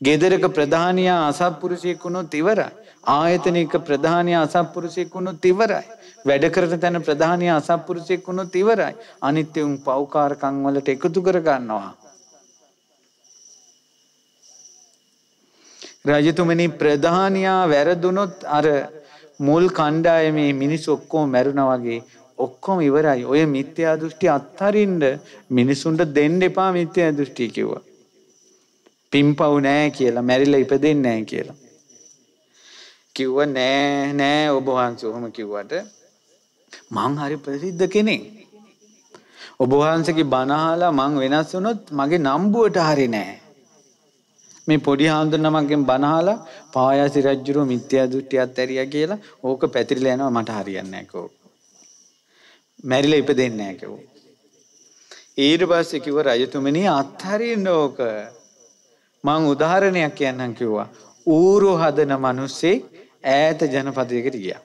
ගෙදරක ප්‍රධානයා අසත්පුරුෂයෙක් වුණොත් ඉවරයි. ආයතනික ප්‍රධානයා අසත්පුරුෂයෙක් වුණොත් ඉවරයි. වැඩ කරන තැන ප්‍රධානයා අසත්පුරුෂයෙක් වුණොත් ඉවරයි. අනිත් උන් පෞකාරකම් වලට එකතු කර ගන්නවා. රජතුමනි ප්‍රධානයා වැරදුනොත් අර මුල් කණ්ඩායමේ මිනිස් ඔක්කොම මැරුණා වගේ ඔක්කොම ඉවරයි. ඔය මිත්‍යා දෘෂ්ටි අත්හරින්න මිනිසුන්ට දෙන්න එපා මිත්‍යා දෘෂ්ටි කිව්වා. පිම්පව් නෑ කියලා, මැරිලා ඉපදෙන්නේ නෑ කියලා. කිව්ව නෑ නෑ ඔබ වහන්සේ ඔහොම කිව්වට මං හරි ප්‍රසිද්ධ කෙනෙක්. ඔබ වහන්සේගේ බණ අහලා මං වෙනස් වුණොත් මගේ නම්බුවට හරි නෑ. මේ පොඩි හාමුදුරනමගෙන් බනහලා පායාසි රජ්ජුරුව මිත්‍යා දෘෂ්ටියත් ඇරියා කියලා ඕක පැතිරිලා යනවා මට හරියන්නේ නැහැ කෝ. මැරිලා ඉපදෙන්නේ නැහැ කිව්වා. ඊට පස්සේ කිව්වා රජතුමනි අත්හරින්න ඕක. මං උදාහරණයක් කියන්නම් කිව්වා. ඌරු හදන මිනිස්සේ ඈත ජනපදයකට ගියා.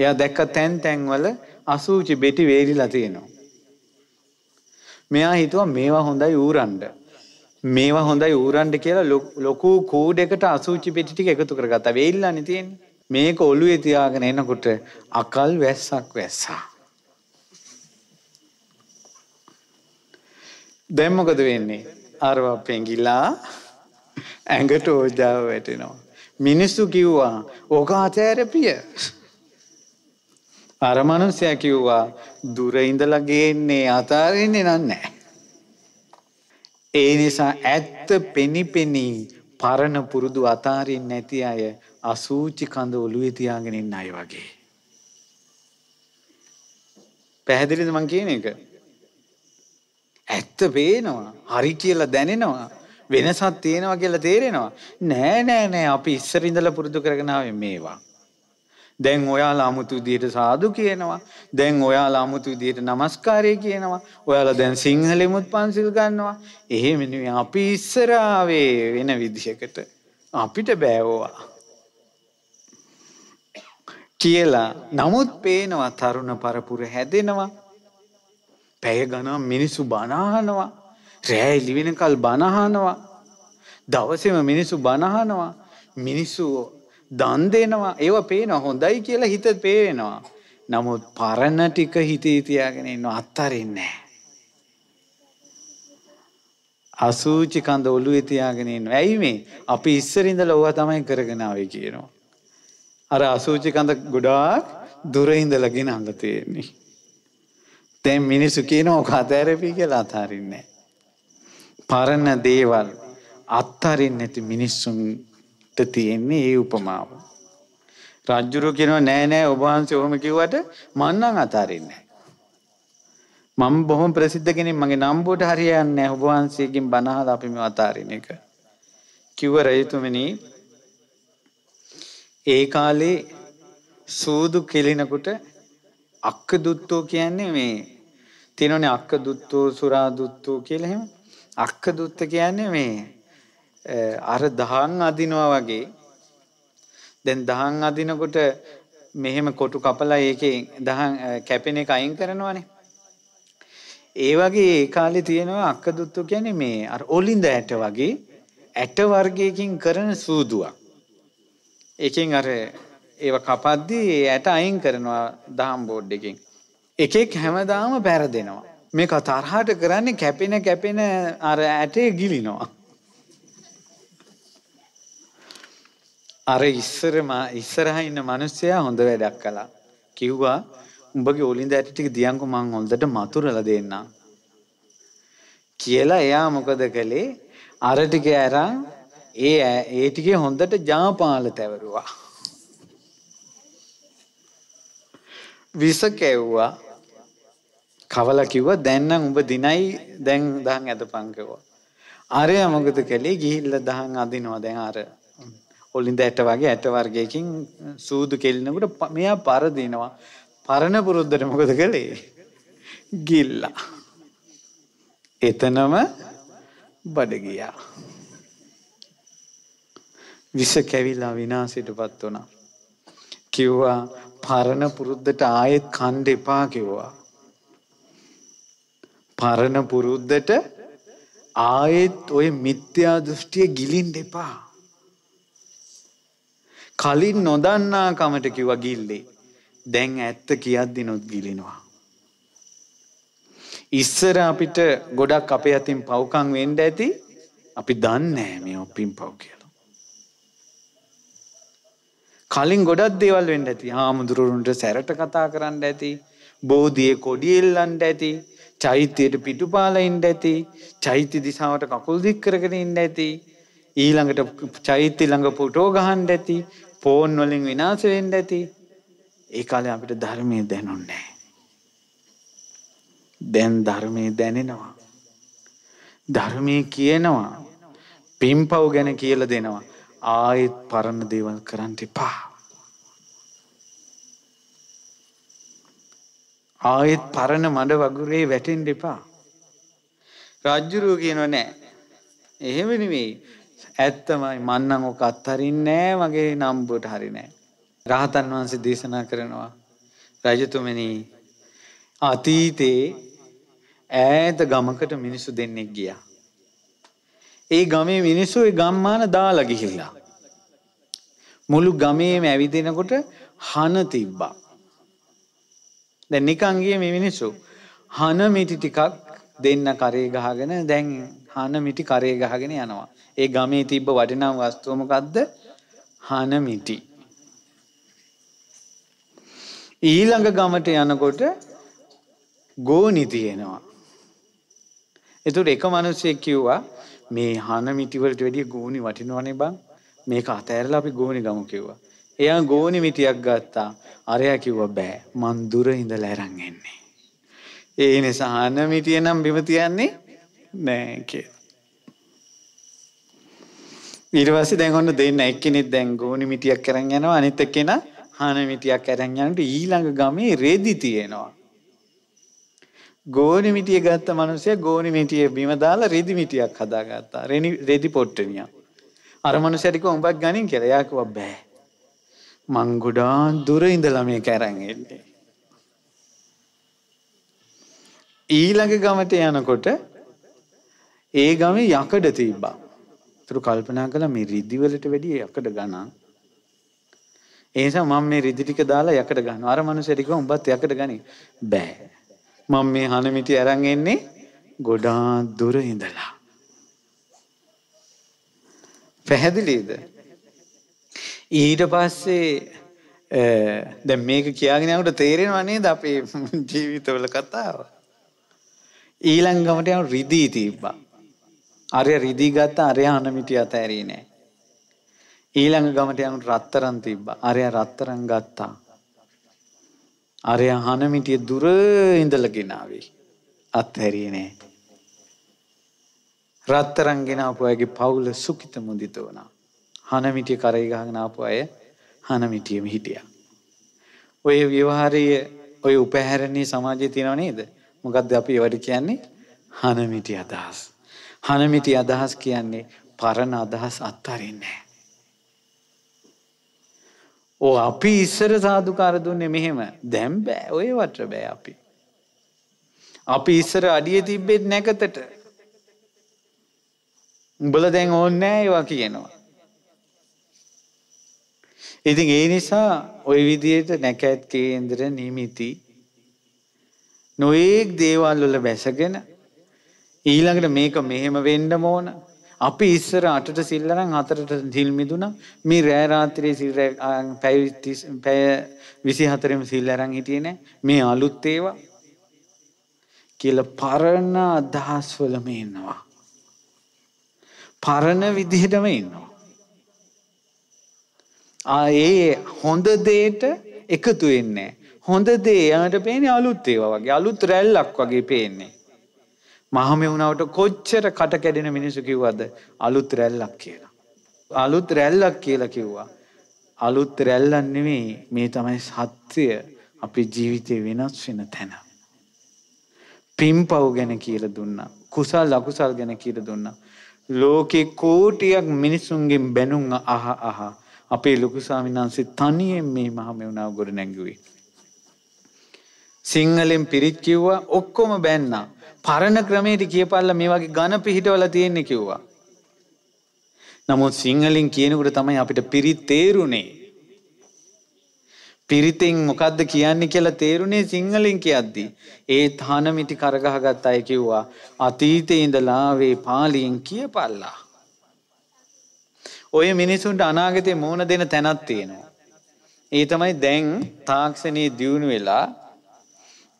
එයා දැක්ක තැන් තැන්වල අසූචි බෙටි වේලිලා තියෙනවා. මෙයා හිතුවා මේවා හොඳයි ඌරන්න. මේවා හොඳයි ඌරන්න කියලා ලොකු කූඩයකට අසූචි පෙටි ටික එකතු කරගත්තා. වේලිලානේ තියෙන්නේ. මේක ඔළුවේ තියාගෙන එනකොට අකල් වැස්සක් වැස්සා. දැම්මොකද වෙන්නේ. අරවා පෙගිලා ඇඟට ඕජාව වැටෙනවා. මිනිස්සු කිව්වා ඕක අතෑරපිය. අරමනුස්ය කිව්වා දුරඉඳලා ගේන්නේ අතාරන්නේ නන්නෑ. ඒ නිසා ඇත්ත පෙනිපෙනී පරණ පුරුදු අතාරින් නැති අය අසූචි කඳ ඔලුවේ තියාගෙනන්න අය වගේ. පැහැදිලිද මං කියන එක. ඇත්ත පේනවා. හරි කියලා දැනෙනවා. වෙනසක් තියෙනවා කියලා තේරෙනවා. නෑ නෑ නෑ අපි ඉස්සර ඉඳලා පුරුදු කරගෙන මේවා. දැන් ඔයාලා 아무තු විදියට සාදු කියනවා. දැන් ඔයාලා 아무තු විදියට নমස්කාරය කියනවා. ඔයාලා දැන් සිංහලෙමුත් පන්සිල් ගන්නවා. එහෙම නෙවෙයි අපි ඉස්සර වෙන විදියකට. අපිට බෑවෝවා. කියලා නමුත් පේනවා තරුණ පරපුර හැදෙනවා පැය ගනම් මිනිස්සු බනහනවා රෑ එලිවෙනකල් බනහනවා දවසෙම මිනිස්සු බනහනවා මිනිස්සු දන් දෙනවා ඒව පේන හොඳයි කියලා හිත පේනවා නමුත් පරණ ටික හිතේ තියාගෙන ඉන්න අත්තරින්නේ අසූචි කඳ ඔළුවේ තියාගෙන ඉන්න. ඇයි මේ? අපි ඉස්සර ඉඳලා ඕවා තමයි කරගෙන ආවේ කියනවා. අර අසූචි කඳ ගොඩාක් දුර ඉඳලා ගෙනල්ලා තියෙන්නේ. දැන් මිනිස්සු කියනවා ඔක අතහැරපි කියලා අතහරින්නේ පරණ දේවල් අත්හරින්න නැති මිනිස්සුන්ට තියෙන්නේ ඒ උපමාව. රජුරු කියනවා නෑ නෑ ඔබ වහන්සේ ඔහොම කිව්වට මං නම් අතහරින්නේ මම බොහොම ප්‍රසිද්ධ කෙනෙක් මගේ නම්බුවට හරියන්නේ නැහැ ඔබ වහන්සේගෙන් බණ අහලා අපි මේ අතාරින එක කිව්ව රජතුමනි ඒ කාලේ සූදු කෙලිනකොට අක්ක දුත්තෝ කියන්නේ මේ තියෙනවනේ අක්ක දුත්තු සුරා දුත්තු කියලා එහෙම. අක්ක දුත්ත කියන්නේ මේ අර දහන් අදිනවා වගේ දැන් දහන් අදිනකොට මෙහෙම කොටු කපලා ඒකේ දහන් කැපෙන එක අයින් කරනවානේ. ඒ වගේ ඒ කාලේ තියෙනවා අක්ක දුත්තු කියන්නේ මේ අර ඔලින්ද ඇට වගේ ඇට වර්ගයකින් කරන සූදුවක්. ඒකෙන් අර ඒව කපද්දී ඇට අයින් කරනවා දහම් බෝඩ් එකෙන්. එකෙක් හැමදාම බැරදෙනවා. මේ කතරහාට කරන්නේ කැපෙන කැපෙන අර ඇටේ ගිලිනවා. අර ඉස්සරම ඉස්සරහ ඉන්න මිනිස්සයා හොඳ වැඩක් කළා. කිව්වා උඹගේ ඔලින්ද ඇට ටික දියන්කෝ මං හොඳට මතුරලා දෙන්නම්. කියලා එයා මොකද කළේ අර ටික අරන් ඒ ඒ ටිකේ හොඳට ජාපාල තැවරුවා. විස කැව්වා කවල කිව්වා දැන් නම් උඹ දිනයි දැන් දහන් ඇදපන් කිව්වා. අරය මොකද කළේ ගිහිල්ලා දහන් අදිනවා දැන් අර ඔලින්ද ඇට වගේ ඇට වර්ගයකින් සූදු කෙලිනකොට මෙයා පරදිනවා. පරණ පුරුද්දට මොකද කළේ? ගිල්ලා. එතනම බඩ ගියා. විස කැවිලා විනාශයටපත් වුණා. කිව්වා පරණ පුරුද්දට ආයෙත් කන්න එපා කිව්වා. පරණ පුරුද්දට ආයෙත් ඔය මිත්‍යා දෘෂ්ටිය ගිලින්න එපා. කලින් නොදන්නා කමට කිව්වා ගිල්ලේ. දැන් ඇත්ත කියද්දි නොත් ගිලිනවා. ඉස්සර අපිට ගොඩක් අපේ අතින් පව්කම් වෙන්න ඇති. අපි දන්නේ මේ ඔප්පින් පව් කියලා. කලින් ගොඩක් දේවල් වෙන්න ඇති. හාමුදුරුවන්ට සැරට කතා කරන්න ඇති. බෝධියේ කොඩි එල්ලන්න ඇති. චෛත්‍යයට පිටුපාලා ඉන්න ඇති චෛත්‍ය දිශාවට කකුල් දික් කරගෙන ඉන්න ඇති ඊළඟට චෛත්‍ය ළඟ පුටෝ ගහන්න ඇති ෆෝන් වලින් විනාශ වෙන්න ඇති ඒ කාලේ අපිට ධර්මයේ දැනුන්නේ දැන් ධර්මයේ දැනෙනවා ධර්මයේ කියනවා පින්පව් ගැන කියලා දෙනවා ආයෙත් පරණ දේවල් කරන්න එපා ආයෙත් පරණ මඩ වගුරේ වැටෙන්න එපා. රාජ්‍යරුව කියනවා නෑ. එහෙම නෙමෙයි. ඇත්තමයි මන් නම් ඔක අත්හරින්නේ නෑ මගේ නම්බුවට හරි නෑ. රහතන් වහන්සේ දේශනා කරනවා රජතුමනි අතීතේ ඈත ගමකට මිනිස්සු දෙන්නෙක් ගියා. ඒ ගමේ මිනිස්සු ඒ ගම්මාන දාලා ගිහිල්ලා. මුළු ගමේම ඇවිදිනකොට හන තිබ්බා. දැ නිකංගේ මේ මිනිස්සු. හන මිටි ටිකක් දෙන්න කරේ ගහගෙන දැන් හන මිටි කරේ ගහගෙන යනවා. ඒ ගමේ තිබ්බ වටිනම් වස්තුවමකක්ද හන මිටි. ඊළඟ ගමට යනකොට ගෝනි තියෙනවා. එතුට එක මනුස්සෙක් කිව්වා මේ හන මිටිවලට වැඩිය ගෝනි වටිනවනේ බං මේක අතෑරලා අපි ගෝනි ගමු කිව්වා. එයා ගෝනි මිටියක් ගත්තා. අරයා කිව්වා බෑ. මං දුර ඉඳලා අරන් එන්නේ. ඒ නිසා අන මිටිය නම් බිම තියන්නේ නෑ කියලා. ඊට පස්සේ දැන් ඔන්න දෙන්න එක්කෙනෙක් දැන් ගෝනි මිටියක් අරන් යනවා අනිත් එක්කෙනා හාන මිටියක් අරන් යනට ඊළඟ ගමේ රෙදි තියෙනවා. ගෝනි මිටිය ගත්ත මනුස්සය ගෝනි මිටිය බිම දාලා රෙදි මිටියක් හදාගත්තා. රෙදි පොට්ටනියක්. අර මනුස්සයට කිව්වා උඹක් ගනින් කියලා. එයා කිව්වා බෑ. මං ගොඩාක් දුර ඉඳලා මේක අරන් එන්නේ. ඊළඟ ගමට යනකොට ඒ ගමේ යකඩ තිබ්බා. ඒතර කල්පනා කළා මේ රිදි වලට වැඩිය යකඩ ගණන්. ඒ නිසා මම මේ රිදි ටික දාලා යකඩ ගන්නවා. අර මිනිස්සුන්ට කිව්වා උඹත් යකඩ ගනි. බෑ. මම මේ හනමිටි අරන් එන්නේ ගොඩාක් දුර ඉඳලා. පැහැදිලිද? ඊට පස්සේ දැන් මේක කියාගෙනනට තේරෙනවා නේද අපේ ජීවිතවල කතාව. ඊළංගමට යන රිදී තිබ්බා. අරය රිදී ගත්ත අරය අනමිටි අතෑරී නෑ. ඊළඟ ගමට යන රත්තරන් තිබ්බ අරය රත්තරන් ගත්තා. අරය හනමිටිය දුර ඉඳල ගෙනාවේ. අත්හැරිය නෑ. රත්තරන් ගෙනාපු අයගේ පවුල සුකිත මුදිත වනා. හනමිටිය කරයි ගහගෙන ආපු අය හනමිටියෙම හිටියා. ඔය විවහාරයේ ඔය උපහැරණී සමාජයේ තියෙනව නේද? මොකද්ද අපි ඒවට කියන්නේ? හනමිටි අදහස්. හනමිටි අදහස් කියන්නේ පරණ අදහස් අත්හරින්නේ නැහැ. ඕ අපි ඉස්සර සාදුකාර දුන්නේ මෙහෙම. දැන් බෑ ඔය වට බෑ අපි. අපි ඉස්සර අඩිය තිබ්බෙත් නැකතට. උඹලා දැන් ඕන්නේ නැහැ ඒවා කියනවා. ඉතින් ඒ නිසා ওই විදිහට නැකත් කේන්දර නිමිති නොඑක් දේවල් වල බැසගෙන ඊළඟට මේක මෙහෙම වෙන්න ඕන අපි ඉස්සර අටට සිල්ලනම් හතරට සිල් මිදුණා මේ රෑ රාත්‍රියේ සිල් පැය 24ෙම සිල් අරන් හිටියේ නෑ මේ අලුත් ඒවා කියලා පරණ අදහස් වලම ඉන්නවා පරණ විදිහටම ඉන්නවා ඒ හොඳ දේට එකතු වෙන්නේ. හොඳ දේ යාට පේන්නේ අලුත් ඒවා වගේ අලුත් රැල්ලක් වගේ පේන්නේ. මහමෙවුනාවට කොච්චර කට කැඩෙන මිනිසු කිව්වද අලුත් රැල්ලක් කියලා. අලුත් රැල්ලක් කියලා කිව්වා. අලුත් රැල්ලක් නෙමෙයි මේ තමයි සත්‍ය අපේ ජීවිතේ වෙනස් වෙන තැන. පින්පව් ගැන කියලා දුන්නා. කුසල් අකුසල් ගැන කියලා දුන්නා. ලෝකේ කෝටියක් මිනිසුන්ගෙන් බැනුම් අහ අහ අපේ ලොකු ස්වාමීන් වහන්සේ තනියෙන් මේ මහ මෙවුනාව ගොඩ නැංගුවේ. සිංහලෙන් පිරිත් කිව්වා ඔක්කොම බැන්නා. පරණ ක්‍රමයට කියපල්ලා මේ වගේ ඝන පිහිටවල තියෙන්නේ කිව්වා. නමුත් සිංහලෙන් කියනකොට තමයි අපිට පිරිත් තේරුනේ. පිරිතෙන් මොකද්ද කියන්නේ කියලා තේරුනේ සිංහලෙන් කියද්දී. ඒ තහනමිටි කරගහගත් අය කිව්වා අතීතේ ඉඳලා වේ පාලියෙන් කියපල්ලා. ඔය මිනිසුන්ට අනාගතේ මෝන දෙන තැනක් තියෙනවා. ඒ තමයි දැන් තාක්ෂණයේ දියුණු වෙලා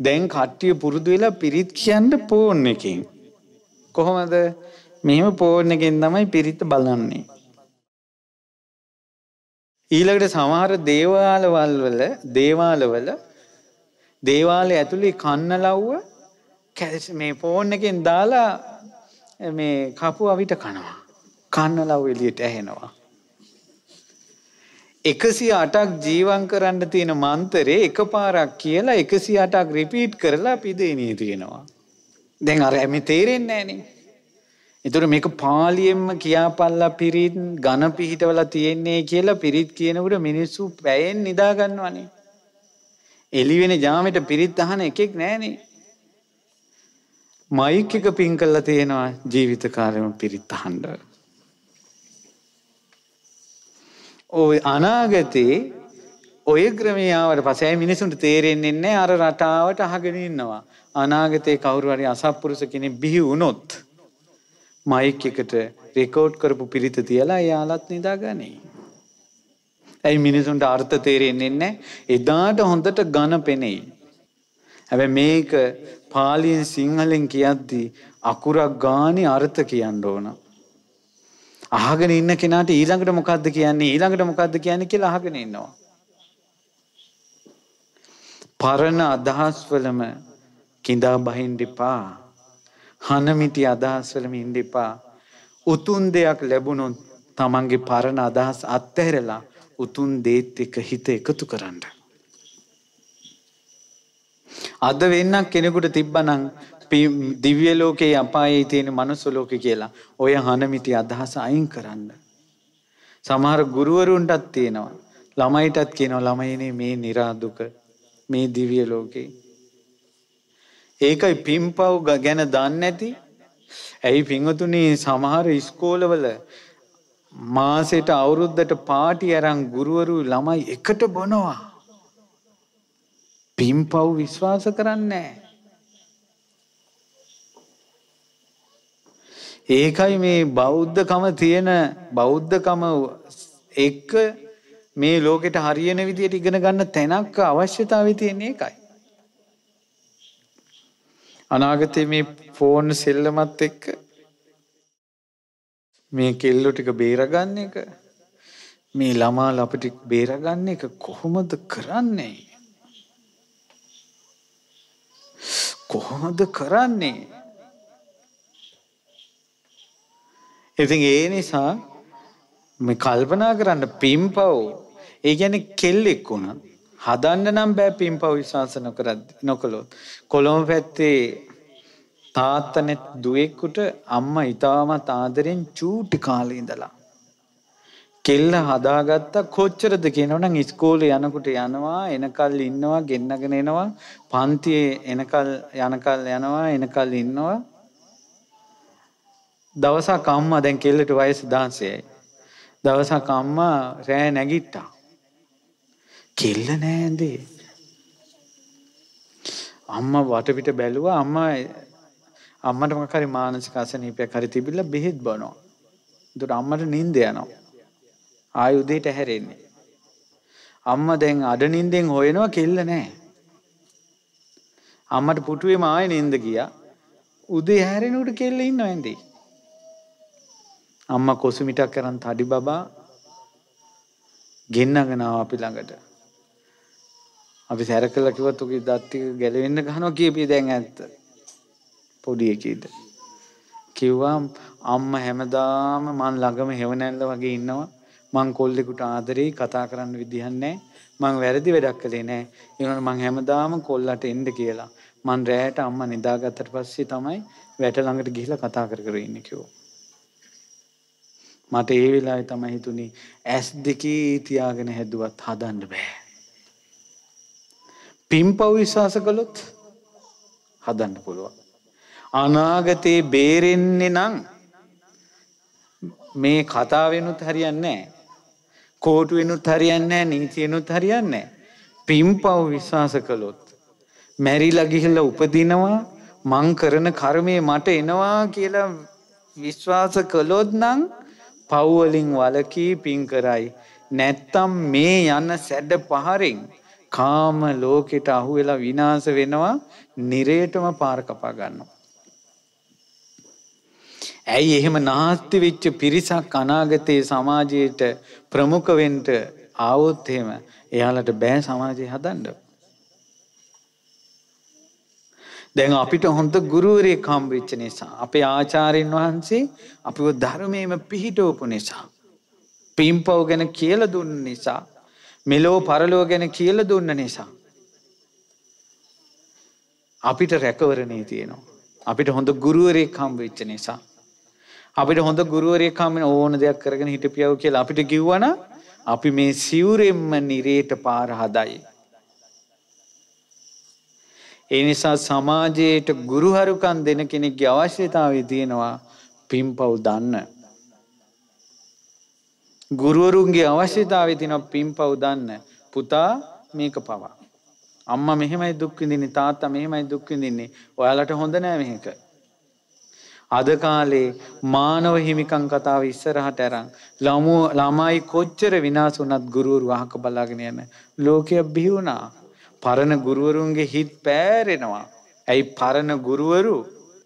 දැන් කට්ටිය පුරුදු වෙලා පිරිත් කියන්න ෆෝන් එකෙන්. කොහොමද? මෙහෙම ෆෝන් එකෙන් තමයි පිරිත් බලන්නේ. ඊළඟට සමහර දේවාලවල වල දේවාලවල දේවාලය ඇතුළේ කන්නලව්ව මේ ෆෝන් එකෙන් දාලා මේ කපුව අවිට කනවා. කන්නලව් එළියට ඇහෙනවා. 108ක් ජීවම් කරන්න තියෙන මන්තරේ එකපාරක් කියලා 108ක් රිපීට් කරලා පිදෙණිය තියෙනවා. දැන් අර එමෙ තේරෙන්නේ නැහනේ. එතුර මේක පාලියෙන්ම කියාපල්ලා පිරිත් ගණ පිහිටවල තියෙන්නේ කියලා පිරිත් කියනකට මිනිස්සු පැයෙන් නිදාගන්නවනේ. එලිවෙන ජාමට පිරිත් අහන එකෙක් නෑනේ. මයික් එක පින් කල්ලා තියෙනවා ජීවිතකාරම පිරිත් අහන්ඩ. ඔය අනාගතේ ඔය ක්‍රමයාවට පසේ මිනිසුන්ට තේරෙන්නේ නැහැ අර රටාවට අහගෙන ඉන්නවා. අනාගතේ කවුරු හරි අසත්පුරුෂ කෙනෙක් බිහි වුණොත් මයික් එකට රෙකෝඩ් කරපු පිරිත තියලා එයාලත් නිදාගනී. ඇයි මිනිසුන්ට අර්ථ තේරෙන්නේ නැහැ. එදාට හොඳට ඝන පෙනෙයි. හැබැයි මේක පාලියෙන් සිංහලෙන් කියද්දී අකුරක් ගානේ අර්ථ කියන්න ඕන. අහගෙන ඉන්න කෙනාට ඊළඟට මොකද්ද කියන්නේ ඊළඟට මොකද්ද කියන්නේ කියලා අහගෙන ඉන්නවා. පරණ අදහස් වලම කිඳා බහින්න එපා. හනමිටි අදහස් වලම ඉන්න එපා. උතුම් දෙයක් ලැබුණොත් තමන්ගේ පරණ අදහස් අත්හැරලා උතුම් දේත් එක්ක හිත එකතු කරන්න. අද වෙන්නක් කෙනෙකුට තිබ්බනම් දිව්‍ය ලෝකේ අපායේ තියෙන මනුස්ස ලෝකේ කියලා ඔය හනමිති අදහස අයින් කරන්න. සමහර ගුරුවරුන්ටත් තියෙනවා. ළමයිටත් කියනවා ළමයිනේ මේ निराදුක මේ දිව්‍ය ලෝකේ. ඒකයි පින්පව් ගැන දන්නේ නැති. ඇයි පින්වතුනි සමහර ඉස්කෝලවල මාසෙට අවුරුද්දට පාටි අරන් ගුරුවරු ළමයි එකට බොනවා. පින්පව් විශ්වාස කරන්නේ නැහැ. ඒකයි මේ බෞද්ධකම තියෙන බෞද්ධකම එක්ක මේ ලෝකෙට හරියන විදියට ඉගෙන ගන්න තැනක් අවශ්‍යතාවය තියෙන එකයි. අනාගතයේ මේ ෆෝන් සෙල්ලමත් එක්ක මේ කෙල්ලෝ ටික බේරගන්න එක මේ ළමා ලපටි බේරගන්න එක කොහොමද කරන්නේ කොහොමද කරන්නේ ඉතින් ඒ නිසා මේ කල්පනා කරන්න පිම්පව් ඒ කියන්නේ කෙල්ලෙක් වුණා හදන්න නම් බෑ පිම්පව් විශ්වාස නොකරද්දී නොකළොත් කොළඹ පැත්තේ තාත්තනෙත් දුවෙක්කුට අම්මා ඊටමත් ආදරෙන් චූටි කාලේ ඉඳලා කෙල්ල හදාගත්ත කොච්චරද කියනවනම් ඉස්කෝලේ යනකොට යනවා එනකල් ඉන්නවා ගෙන්නගෙන එනවා පන්තියේ එනකල් යනකල් යනවා එනකල් ඉන්නවා දවසක් අම්මා දැන් කෙල්ලට වයස 16යි. දවසක් අම්මා රෑ නැගිට්ටා. කෙල්ල නෑ ඇඳේ. අම්මා වටපිට බැලුවා අම්මා අම්මට මොකක් හරි මානසික අසනීපයක් හරි තිබිලා බෙහෙත් බොනවා. ඒකට අම්මට නිින්ද යනවා. ආයෙ උදේට හැරෙන්නේ. අම්මා දැන් අඩ නිින්දෙන් හොයනවා කෙල්ල නෑ. අම්මට පුටුවේම ආයෙ නිින්ද ගියා. උදේ හැරෙනකොට කෙල්ල ඉන්නව ඇඳේ. අම්ම කොසුමිටක් කරන් තඩි බබා ගෙන්නගෙනාව අපි ළඟට. අපි සැර කළ කිවත් උගේ දත්තික ගැලවෙන්න ගහනවා කියපිය දැන් ඇත්ත. පොඩි එකේද. කිව්වා අම්මා හැමදාම මං ළඟම හෙවණැල්ල වගේ ඉන්නවා. මං කොල්ලෙකුට ආදරේ කතා කරන්න විදිහක් නැහැ. මං වැරදි වැඩක් කළේ නැහැ. ඒ වුණාට මං හැමදාම කොල්ලට එන්න කියලා. මං රැයට අම්මා නිදාගත්තට පස්සේ තමයි වැට ළඟට ගිහිල්ලා කතා කර කර ඉන්නේ කිව්වා. මට ඒ වෙලාවේ තමයි හිතුනේ ඇස් දෙකේ තියාගෙන හැදුවත් හදන්න බෑ. පින්පව් විශ්වාස කළොත් හදන්න පුළුවන්. අනාගතේ බේරෙන්නේ නම් මේ කතාවෙනුත් හරියන්නේ නැහැ. කෝටුවෙනුත් හරියන්නේ නැහැ, නීතියෙනුත් හරියන්නේ නැහැ. පින්පව් විශ්වාස කළොත් මැරිලා ගිහිල්ලා උපදිනවා මං කරන කර්මය මට එනවා කියලා විශ්වාස කළොත් නම් පව්වලින් වලකී පින් කරයි. නැත්තම් මේ යන සැඩ පහරෙන් කාම ලෝකෙට අහු වෙලා විනාස වෙනවා නිරේටම පාර කපා ගන්නවා. ඇයි එහෙම නාස්ති වෙච්ච පිරිසක් අනාගතයේ සමාජයට ප්‍රමුඛ වෙන්න ආවොත් එහෙම එයාලට බෑ සමාජය හදන්න. දැන් අපිට හොඳ ගුරුවරයෙක් හම්බෙච්ච නිසා අපේ ආචාර්යන් වහන්සේ අපිව ධර්මයේම පිහිටවපු නිසා පින්පව් ගැන කියලා දුන්න නිසා මෙලෝ පරලෝ ගැන කියලා දුන්න නිසා අපිට රැකවරණේ තියෙනවා අපිට හොඳ ගුරුවරයෙක් හම්බෙච්ච නිසා අපිට හොඳ ගුරුවරයෙක් හම්බෙන ඕන දෙයක් කරගෙන හිටපියව කියලා අපිට කිව්වනම් අපි මේ සිවුරෙන්ම නිරේට පාර හදයි ඒ නිසා සමාජයට ගුරුහරුකම් දෙන කෙනෙක්ගේ අවශ්‍යතාවය තියෙනවා පින්පව් දන්න. ගුරුවරුන්ගේ අවශ්‍යතාවය තියෙනවා පින්පව් දන්න. පුතා මේක පවා. අම්මා මෙහෙමයි දුක් විඳින්නේ තාත්තා මෙහෙමයි දුක් විඳින්නේ. ඔයාලට හොඳ නෑ මේක. අද කාලේ මානව හිමිකම් කතාව ඉස්සරහට අරන් ළමයි කොච්චර විනාශ වුණත් ගුරුවරු අහක බලාගෙන යන ලෝකය බිහි වුණා. පරණ ගුරුවරුන්ගේ හිත් පෑරෙනවා. ඇයි පරණ ගුරුවරු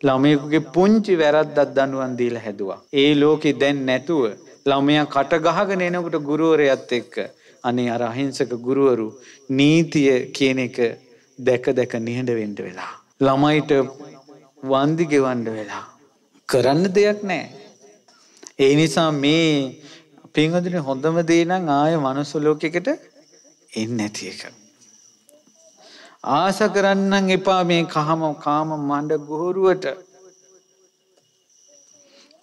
ළමයෙකුගේ පුංචි වැරද්දක් දනුවන් දීලා හැදුවා. ඒ ලෝකෙ දැන් නැතුව ළමයා කට ගහගෙන එනකොට ගුරුවරයත් එක්ක අනේ අර අහිංසක ගුරුවරු නීතිය කියන එක දැක දැක නිහඬ වෙන්න වෙලා. ළමයිට වන්දි ගෙවන්න වෙලා. කරන්න දෙයක් නෑ. ඒ නිසා මේ පින්වදින හොඳම දේ නම් ආය මනුස්ස ලෝකෙකට එන්නේ නැති එක. ආස කරන්නන් එපා මේ කහම කාම මණ්ඩ ගොහරුවට.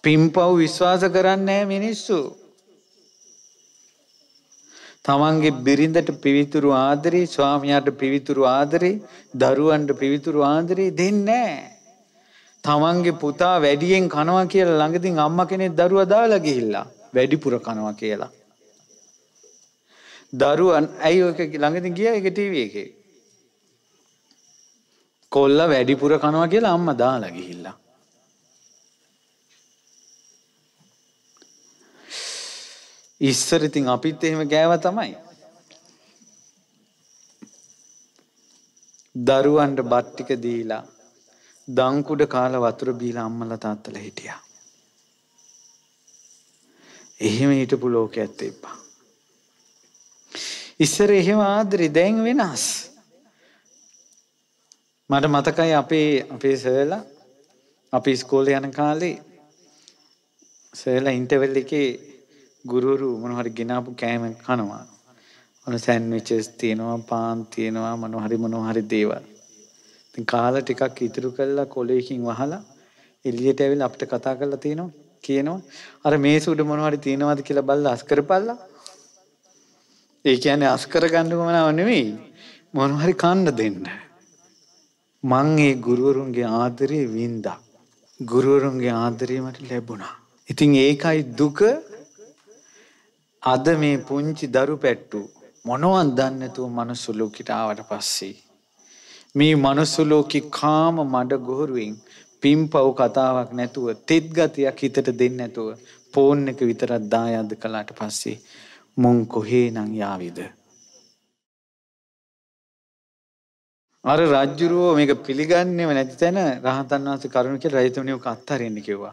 පිම්පව් විශ්වාස කරන්නේ මිනිස්සු. තමන්ගේ බිරිඳට පිවිතුරු ආදරේ ස්වාමියාට පිවිතුරු ආදරේ දරුවන්ට පිවිතුරු ආදරේ දෙන්නේ තමන්ගේ පුතා වැඩියෙන් කනවා කියලා ළඟදින් අම්මා කෙනෙක් දරුවා දාලා ගිහිල්ලා වැඩිපුර කනවා කියලා. දරුවන් ඇයි ඔක ළඟදින් ගියා ඒක ටීවී එකේ. කොල්ල වැඩිපුර කනවා කියලා අම්ම දාලා ගිහිල්ලා. ඉස්සර ඉතින් අපිත් එහෙම ගෑව තමයි. දරුවන්ට බත් ටික දීලා දංකුඩ කාලා වතුර බීලා අම්මලා තාත්තලා හිටියා. එහෙම හිටපු ලෝකයක් තිබ්බා. ඉස්සර එහෙම ආදරේ දැන් වෙනස්. මට මතකයි අපේ අපේ සර්ලා අපි ස්කෝලේ යන කාලේ සර්ලා ඉන්ටර්වල් එකේ ගුරුවරු මොන හරි ගෙනාපු කෑම කනවා. ඔන්න සෑන්විචස් තියෙනවා, පාන් තියෙනවා, මොන හරි මොන හරි දේවල්. ඉතින් කාලා ටිකක් ඉතුරු කරලා කොලේකින් වහලා එළියට ඇවිල්ලා අපිට කතා කරලා තියෙනවා. කියනවා අර මේසු උඩ මොන හරි තියෙනවද කියලා බලලා අස් කරපල්ලා. ඒ කියන්නේ අස් කරගන්නකම නව නෙවෙයි. මොන හරි කන්න දෙන්න. මං ඒ ගුරුවරුන්ගේ ආදරය වින්දා. ගුරුවරුන්ගේ ආදරීමට ලැබුණා. ඉතිං ඒකයි දුක අද මේ පුංචි දරු පැට්ටු මොනවත් දන්නතුව මනුසුලෝකිටාවට පස්සේ. මේ මනුස්සුලෝකි කාම මඩ ගොහරුවෙන් පිම් පව් කතාවක් නැතුව තෙත්ගතියක් හිතට දෙන්න ඇතුව පෝන් එක විතරත් දායාද කලාට පස්සේ මුං කොහේ නං යාවිද. අර රජ්ජුරුවෝ මේක පිළිගන්නේම නැති තැන රහතන් වහන්සේ කරුණ කියලා රජතුමනි ඔක අත්හරින්න කිව්වා.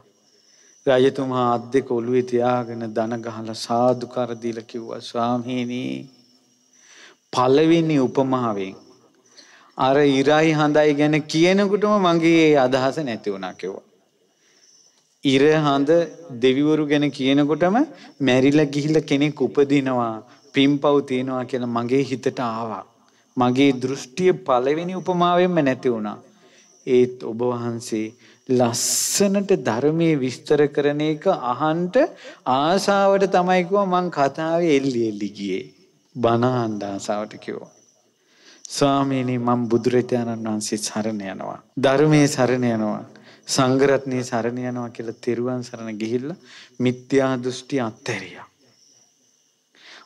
රජතුමා අත් දෙක ඔළුවේ තියාගෙන දන ගහලා සාදුකාර දීලා කිව්වා ස්වාමීනි පළවෙනි උපමාවෙන් අර ඉරයි හඳයි ගැන කියනකොටම මගේ අදහස නැති වුණා කිව්වා. ඉර හඳ දෙවිවරු ගැන කියනකොටම මැරිලා ගිහිල්ලා කෙනෙක් උපදිනවා, පින්පව් තියනවා කියලා මගේ හිතට ආවා. මගේ දෘෂ්ටිය පළවෙනි උපමාවෙන්ම නැති වුණා. ඒත් ඔබ වහන්සේ ලස්සනට ධර්මයේ විස්තර කරන එක අහන්ට ආසාවට තමයි කිව්වා මං කතාවේ එල්ලි එල්ලි ගියේ. බණ අහන්න ආසාවට කිව්වා. ස්වාමීනි මං බුදුරජාණන් වහන්සේ සරණ යනවා. ධර්මයේ සරණ යනවා. සංඝරත්නයේ සරණ යනවා කියලා තෙරුවන් සරණ ගිහිල්ලා මිත්‍යා දෘෂ්ටි අත්හැරියා.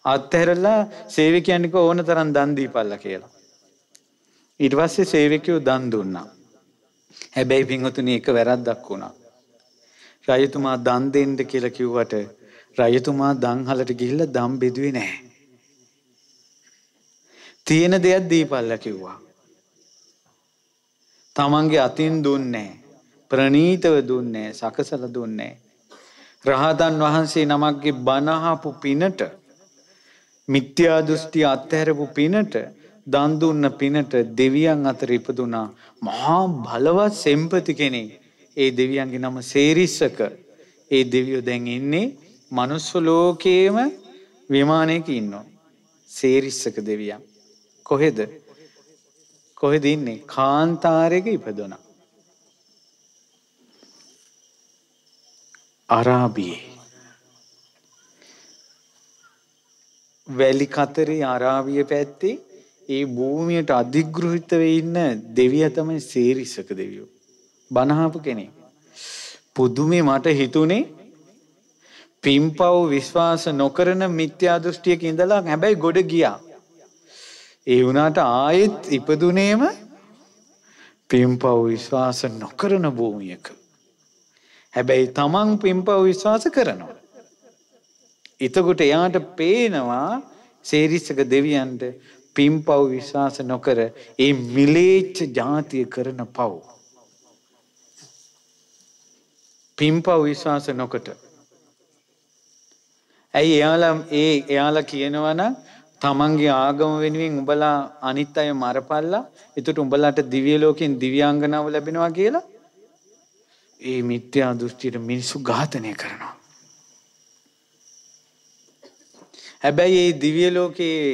අත්හැරලා සේවකයන්ට ඕන තරම් දන් දීපල්ලා කියලා. ඊට පස්සේ සේවකයෝ දන් දුන්නා. හැබැයි පින්වතුනි එක වැරද්දක් වුණා. රජතුමා දන් දෙන්න කියලා කිව්වට රජතුමා දන්හලට ගිහිල්ලා දන් බෙදුවේ නැහැ. තියෙන දෙයක් දීපල්ලා කිව්වා. තමන්ගේ අතින් දුන්නේ ප්‍රණීතව දුන්නේ සකසල දුන්නේ රහතන් වහන්සේ නමක්ගේ බනහපු පිනට මිත්‍යා දෘෂ්ටි අත්හැරපු පිනට දන් දුන්න පිනට දෙවියන් අතර ඉපදුනා මහා බලවත් සෙම්පති කෙනෙක්. ඒ දෙවියන්ගේ නම සේරිස්සක. ඒ දෙවියෝ දැන් ඉන්නේ මනුස්ස ලෝකයේම විමානයක ඉන්නවා. සේරිස්සක දෙවියන්. කොහෙද? කොහෙද ඉන්නේ? කාන්තාරයක ඉපදුනා. අරාබියේ වැලි කතරේ අරාබිය පැත්තේ ඒ භූමියට අධිග්‍රහිත වෙන්න දෙවිය තමයි සේරිසක දෙවියෝ. බනහපු කෙනෙක්. පුදුමේ මට හිතුනේ පිම්පව් විශ්වාස නොකරන මිත්‍යා දෘෂ්ටියක ඉඳලා හැබැයි ගොඩ ගියා. ඒ වුණාට ආයෙත් ඉපදුනේම පිම්පව් විශ්වාස නොකරන භූමියක. හැබැයි තමන් පිම්පව් විශ්වාස කරනවා. එතකොට එයාට පේනවා සේරිස්සක දෙවියන්ට පින් පව් විශ්වාස නොකර ඒ මිලේච්ච ජාතිය කරන පව්. පින් පව් විශ්වාස නොකට. ඇයි එයාලා ඒ එයාලා කියනවන තමන්ගේ ආගම වෙනුවෙන් උඹලා අනිත් අය මරපල්ලා එතුට උඹලට දිවියලෝකින් දිවියංගනාව ලැබෙනවා කියලා ඒ මිත්‍යා දෘෂ්ටියට මිනිස්සු ඝාතනය කරනවා. හැබැයි ඒ දිවිය ලෝකයේ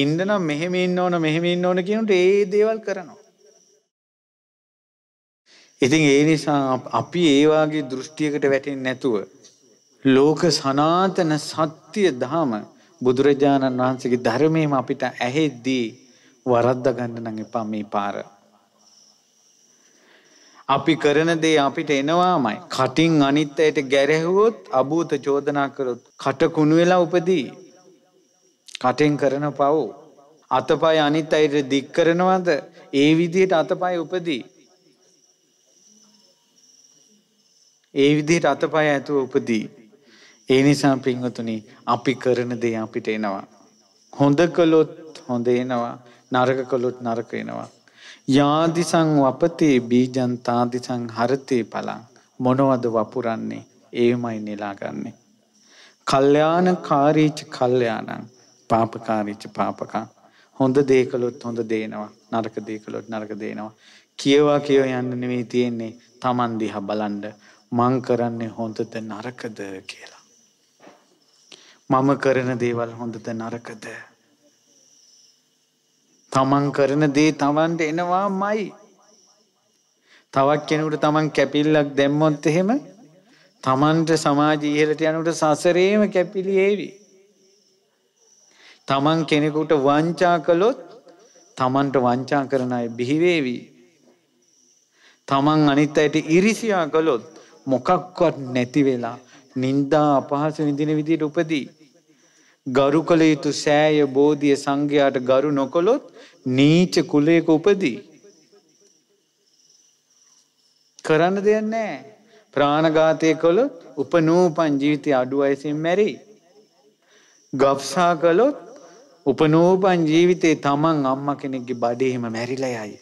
ඉන්න නම් මෙහෙම ඉන්න ඕන මෙහෙම ඉන්න ඕන කියනට ඒ දේවල් කරනවා. ඉතින් ඒ නිසා අපි ඒවාගේ දෘෂ්ටියකට වැටෙන් නැතුව. ලෝක සනාතන සත්‍යය දහම බුදුරජාණන් වහන්සේගේ ධර්මයම අපිට ඇහෙද්දී වරද්ද ගන්න නඟ එපා මේ පාර. අපි කරන දේ අපිට එනවාමයි. කටින් අනිත් අයට ගැරැහුවොත් අභූත චෝදනා කරොත් කට කුණු වෙලා උපදී. කටෙන් කරන පව්. අතපය අනිත් අයට දික් කරනවද? ඒ විදිහට අතපය උපදී. ඒ විදිහට අතපය ඇතුව උපදී. ඒ නිසා පින්වතුනි අපි කරන දේ අපිට එනවා. හොඳ කළොත් හොඳ එනවා. නරක කළොත් නරක එනවා. යාදිසං වපතේ බීජන් තාදිසං හරතේ පලං මොනවද වපුරන්නේ ඒමයි නෙලාගන්නේ. කල්්‍යාන කාරීච කල්්‍යානං පාපකාරීච පාපකා හොඳ දේකලොත් හොඳ දේනවා නරක දේකලොත් නරක දේනවා. කියවා කියව යන්න නෙවෙයි තියෙන්නේ තමන් දිහා බලන්ඩ මං කරන්නේ හොඳද නරකද කියලා. මම කරන දේවල් හොඳද නරකද. තමන් කරන දේ තමන්ට එනවාමයි. තවක් කෙනෙකුට තමන් කැපිල්ලක් දැම්මොත් එහෙම තමන්ට සමාජ ඉහළට යනකොට සසරේම කැපිලි ඒවි. තමන් කෙනෙකුට වංචා කළොත් තමන්ට වංචා කරන අය බිහිවේවි. තමන් අනිත් අයට ඉරිසියා කළොත් මොකක්වත් නැති වෙලා නින්දා අපහාස විඳින විදිහට උපදී. ගරු කළ යුතු සෑය බෝධිය සංඝයාට ගරු නොකොළොත් නීච කුලයක උපදී. කරන්න දෙයක් නෑ. ප්‍රාණඝාතය කළොත් උපනූපන් ජීවිතය අඩු අයසින් මැරි. ගප්සා කළොත් උපනූපන් ජීවිතේ තමන් අම්ම කෙනෙක්ගේ බඩේම මැරිලා යයි.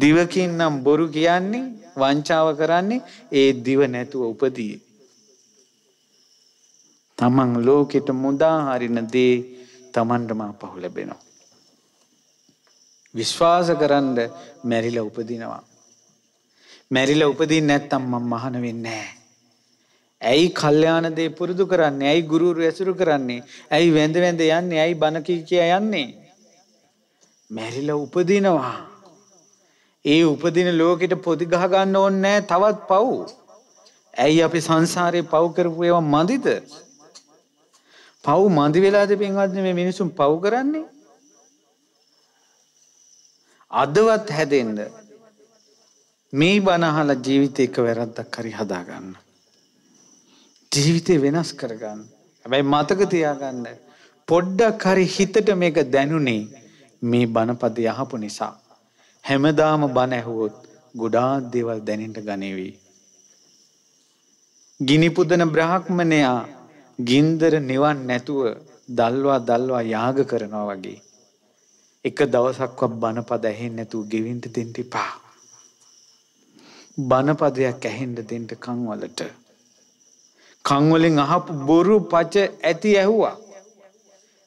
දිවකින් නම් බොරු කියන්නේ වංචාව කරන්නේ ඒ දිව නැතුව උපදී. තමන් ලෝකෙට මුදා හරින දේ Tamanටම අපහු ලැබෙනවා. විශ්වාස කරන්න මැරිල උපදිනවා. මැරිල උපදින් නැත්තම් මම මහන වෙන්නේ ඇයි කල්යාණ දේ පුරුදු කරන්නේ? ඇයි ගුරුවරු ඇසුරු කරන්නේ? ඇයි වැඳ වැඳ යන්නේ? ඇයි බණ කී කිය යන්නේ? මැරිල උපදිනවා. ඒ උපදින ලෝකෙට පොදි ගහ ගන්න ඕනේ නැහැ තවත් පව්. ඇයි අපි සංසාරේ පව් කරපු ඒවා මදිද? පව් මදි වෙලාද පින්වත්න මේ මිනිසුම් පව් කරන්නේ අදවත් හැදෙන්ද මේ බනහල ජීවිත එක වැරද්දක් කරි හදාගන්න ජීවිතය වෙනස් කරගන්න හැබැයි මතක තියාගන්න පොඩ්ඩක් හරි හිතට මේක දැනුනේ මේ බණපද යහපු නිසා හැමදාම බණ ඇහුවොත් ගොඩා දේවල් දැනෙන්ට ගනේවී ගිනිපුදන බ්‍රහක්මනයා ගින්දර නිවන් නැතුව දල්වා දල්වා යාග කරනවා වගේ. එක දවසක්වත් බණපද ඇහෙන්නේ නැතුව ගෙවින්න දෙන්න එපා. බණපදයක් ඇහෙන්න දෙන්න කන් වලට. කන් වලින් අහපු බොරු පච ඇති ඇහුවා.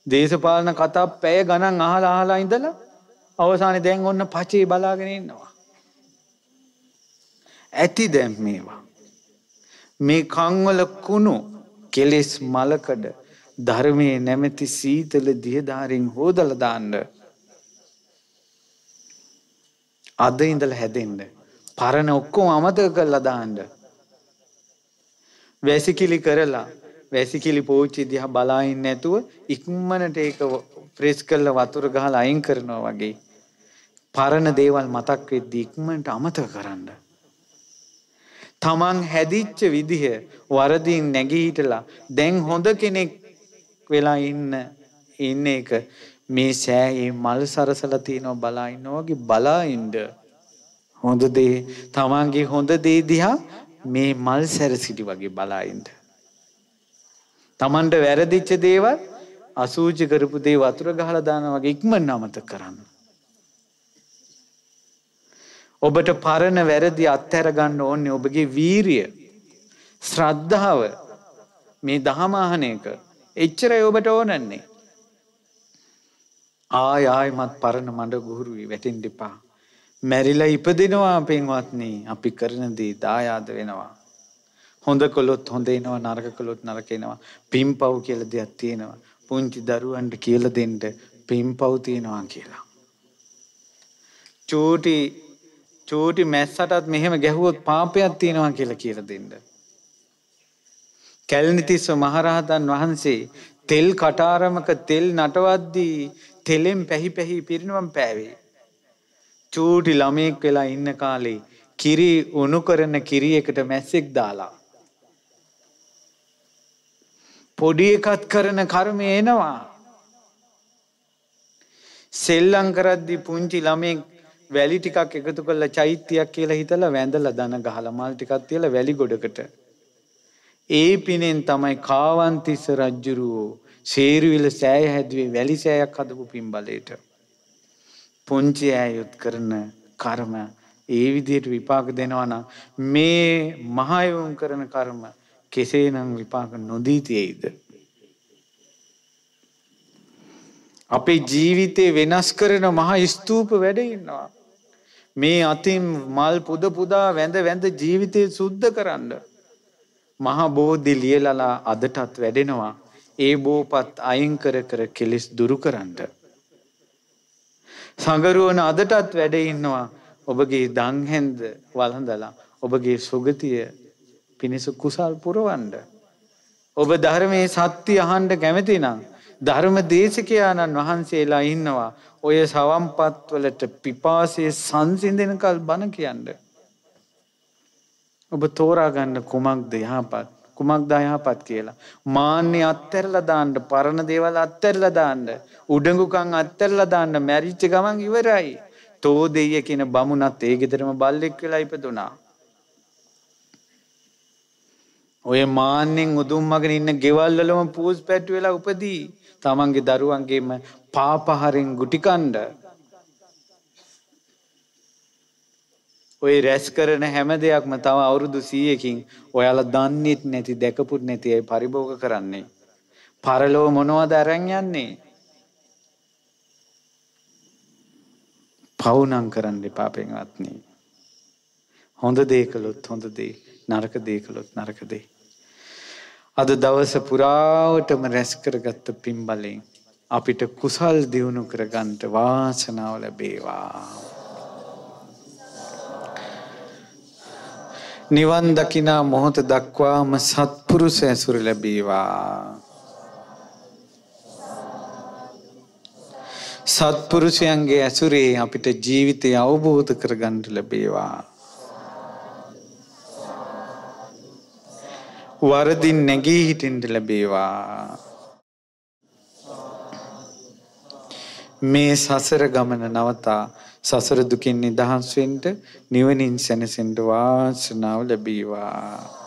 දේශපාලන කතා පැය ගණන් අහලා අහලා ඉඳලා අවසානයේ දැන් ඔන්න පචේ බලාගෙන ඉන්නවා. ඇති දැන් මේවා. මේ කන් වල කුණු කෙලෙස් මලකඩ ධර්මයේ නැමැති සීතල දියධාරින් හෝදලා දාන්න. අද ඉඳලා හැදෙන්න. පරණ ඔක්කොම අමතක කරලා දාන්න. වැසිකිලි කරලා වැසිකිලි පෝච්චි දිහා බලා ඉන්නේ නැතුව ඉක්මනට ඒක ප්‍රෙස් කරලා වතුර ගහලා අයින් කරනවා වගේ පරණ දේවල් මතක් වෙද්දී ඉක්මනට අමතක කරන්න. තමන් හැදිච්ච විදිහ වරදින් නැගී හිටලා දැන් හොඳ කෙනෙක් වෙලා ඉන්න ඉන්න එක මේ සෑයේ මල් සරසලා තියෙනවා බලා ඉන්නවා වගේ බලා ඉන්න හොඳ දේ තමන්ගේ හොඳ දේ දිහා මේ මල් සැරසිටි වගේ බලා ඉන්න තමන්ට වැරදිච්ච දේවල් අසූචි කරපු දේ වතුර ගහලා දාන වගේ ඉක්මනට අමතක කරන්න ඔබට පරණ වැරදි අත්හැරගන්න ඕන්නේ ඔබගේ වීරිය ශ්‍රද්ධාව මේ දහමාහන එක එච්චරයි ඔබට ඕනන්නේ. ආය ආයමත් පරණ මඩ ගුරුවී වැටෙන් දෙපා. මැරිලා ඉපදිනවා පෙන්වත්නී අපි කරනදී දායාද වෙනවා. හොඳ කොළොත් හොඳ එනවා නරක කොළොත් නරකෙනවා පින් පව් කියල දෙයක් තියෙනවා පුංචි දරුවන්ට කියල දෙන්ට පින් පවතියෙනවා කියලා. චූටි චූටි මැස්සටත් මෙහෙම ගැහුවොත් පාපයක් තියෙනවා කියලා කියලා දෙන්න. කැලණිතිස්ස මහරහතන් වහන්සේ තෙල් කටාරමක තෙල් නටවද්දී තෙලෙන් පැහි පැහි පිරිනවම් පෑවේ. චූටි ළමයෙක් වෙලා ඉන්න කාලේ කිරි උණු කරන කිරියකට මැස්සෙක් දාලා. පොඩි එකත් කරන කර්මය එනවා. සෙල්ලම් කරද්දී පුංචි ළමයෙක් වැලි ටිකක් එකතු කරලා චෛත්‍යයක් කියලා හිතලා වැඳලා දන ගහලා මල් ටිකක් තියලා වැලි ගොඩකට ඒ පිනෙන් තමයි කාවන්තිස්ස රජ්ජුරුවෝ සේරුවිල සෑය හැදුවේ වැලි සෑයක් හදපු පින්බලයට පුංචි ඈයොත් කරන කර්ම ඒ විදිහට විපාක දෙනවා නම් මේ මහයෝම් කරන කර්ම කෙසේනම් විපාක නොදී තියෙයිද අපේ ජීවිතේ වෙනස් කරන මහා ස්තූප වැඩ ඉන්නවා මේ අතින් මල් පුද පුදා වැඳ වැඳ ජීවිතය සුද්ධ කරන්න. මහා බෝධි ලියලලා අදටත් වැඩෙනවා. ඒ බෝපත් අයිංකර කර කෙලෙස් දුරු කරන්න. සඟරුවන අදටත් වැඩඉන්නවා ඔබගේ දංහැන්ද වලඳලා ඔබගේ සුගතිය පිණිස කුසල් පුරවන්ඩ. ඔබ ධර්මයේ සත්‍ය අහන්ඩ කැමතිනම් ධර්ම දේශකයාණන් වහන්සේලා ඉන්නවා. ඔය සවම්පත්වලට පිපාසය සංසිඳෙනකල් බණ කියන්න. ඔබ තෝරාගන්න කුමක්ද යහපත් කුමක්ද යහපත් කියලා. මාන්‍ය අත්තරලා දාන්න පරණ දේවල් අත්තරලා දාන්න උඩඟුකම් අත්තරලා දාන්න මැරිච්ච ගමන් ඉවරයි. තෝ දෙය කියන බමුණත් ඒ ගෙදරම බල්ලෙක් වෙලා ඉපදුනා. ඔය මාන්‍යෙන් උදුම්මගෙන ඉන්න ගෙවල් වලම පූස් පැට්ටු වෙලා උපදී. තමන්ගේ දරුවන්ගේම පාපහරෙන් ගුටිකණ්ඩ ඔය රැස් කරන හැම දෙයක්ම තව අවුරුදු සීයකින් ඔයාල දන්නෙත් නැති දැකපුත් නැති ඇයි පරිභෝග කරන්නේ. පරලෝ මොනවද අරං යන්නේ. පවුනං කරන්න පාපෙන්වත්න්නේ. හොඳ දේකළොත් හොඳ දේ නරක දේකළොත් නරකදේ. අද දවස පුරාවටම රැස් කරගත්ත පින් බලෙන් අපිට කුසල් දියුණු කරගන්ට වාසනාව ලැබේවා. නිවන් දකිනා මොහොත දක්වාම සත්පුරුෂ ඇසුර ලැබේවා. සත්පුරුෂයන්ගේ ඇසුරේ අපිට ජීවිතය අවබෝධ කරගන්න ලැබේවා. වරදින් නැගී හිටින්ට ලැබේවා. මේ සසර ගමන නවතා සසර දුකින් නිදහස් වෙන්න නිවනින් සැනසෙන්න වාසනාව ලැබේවා.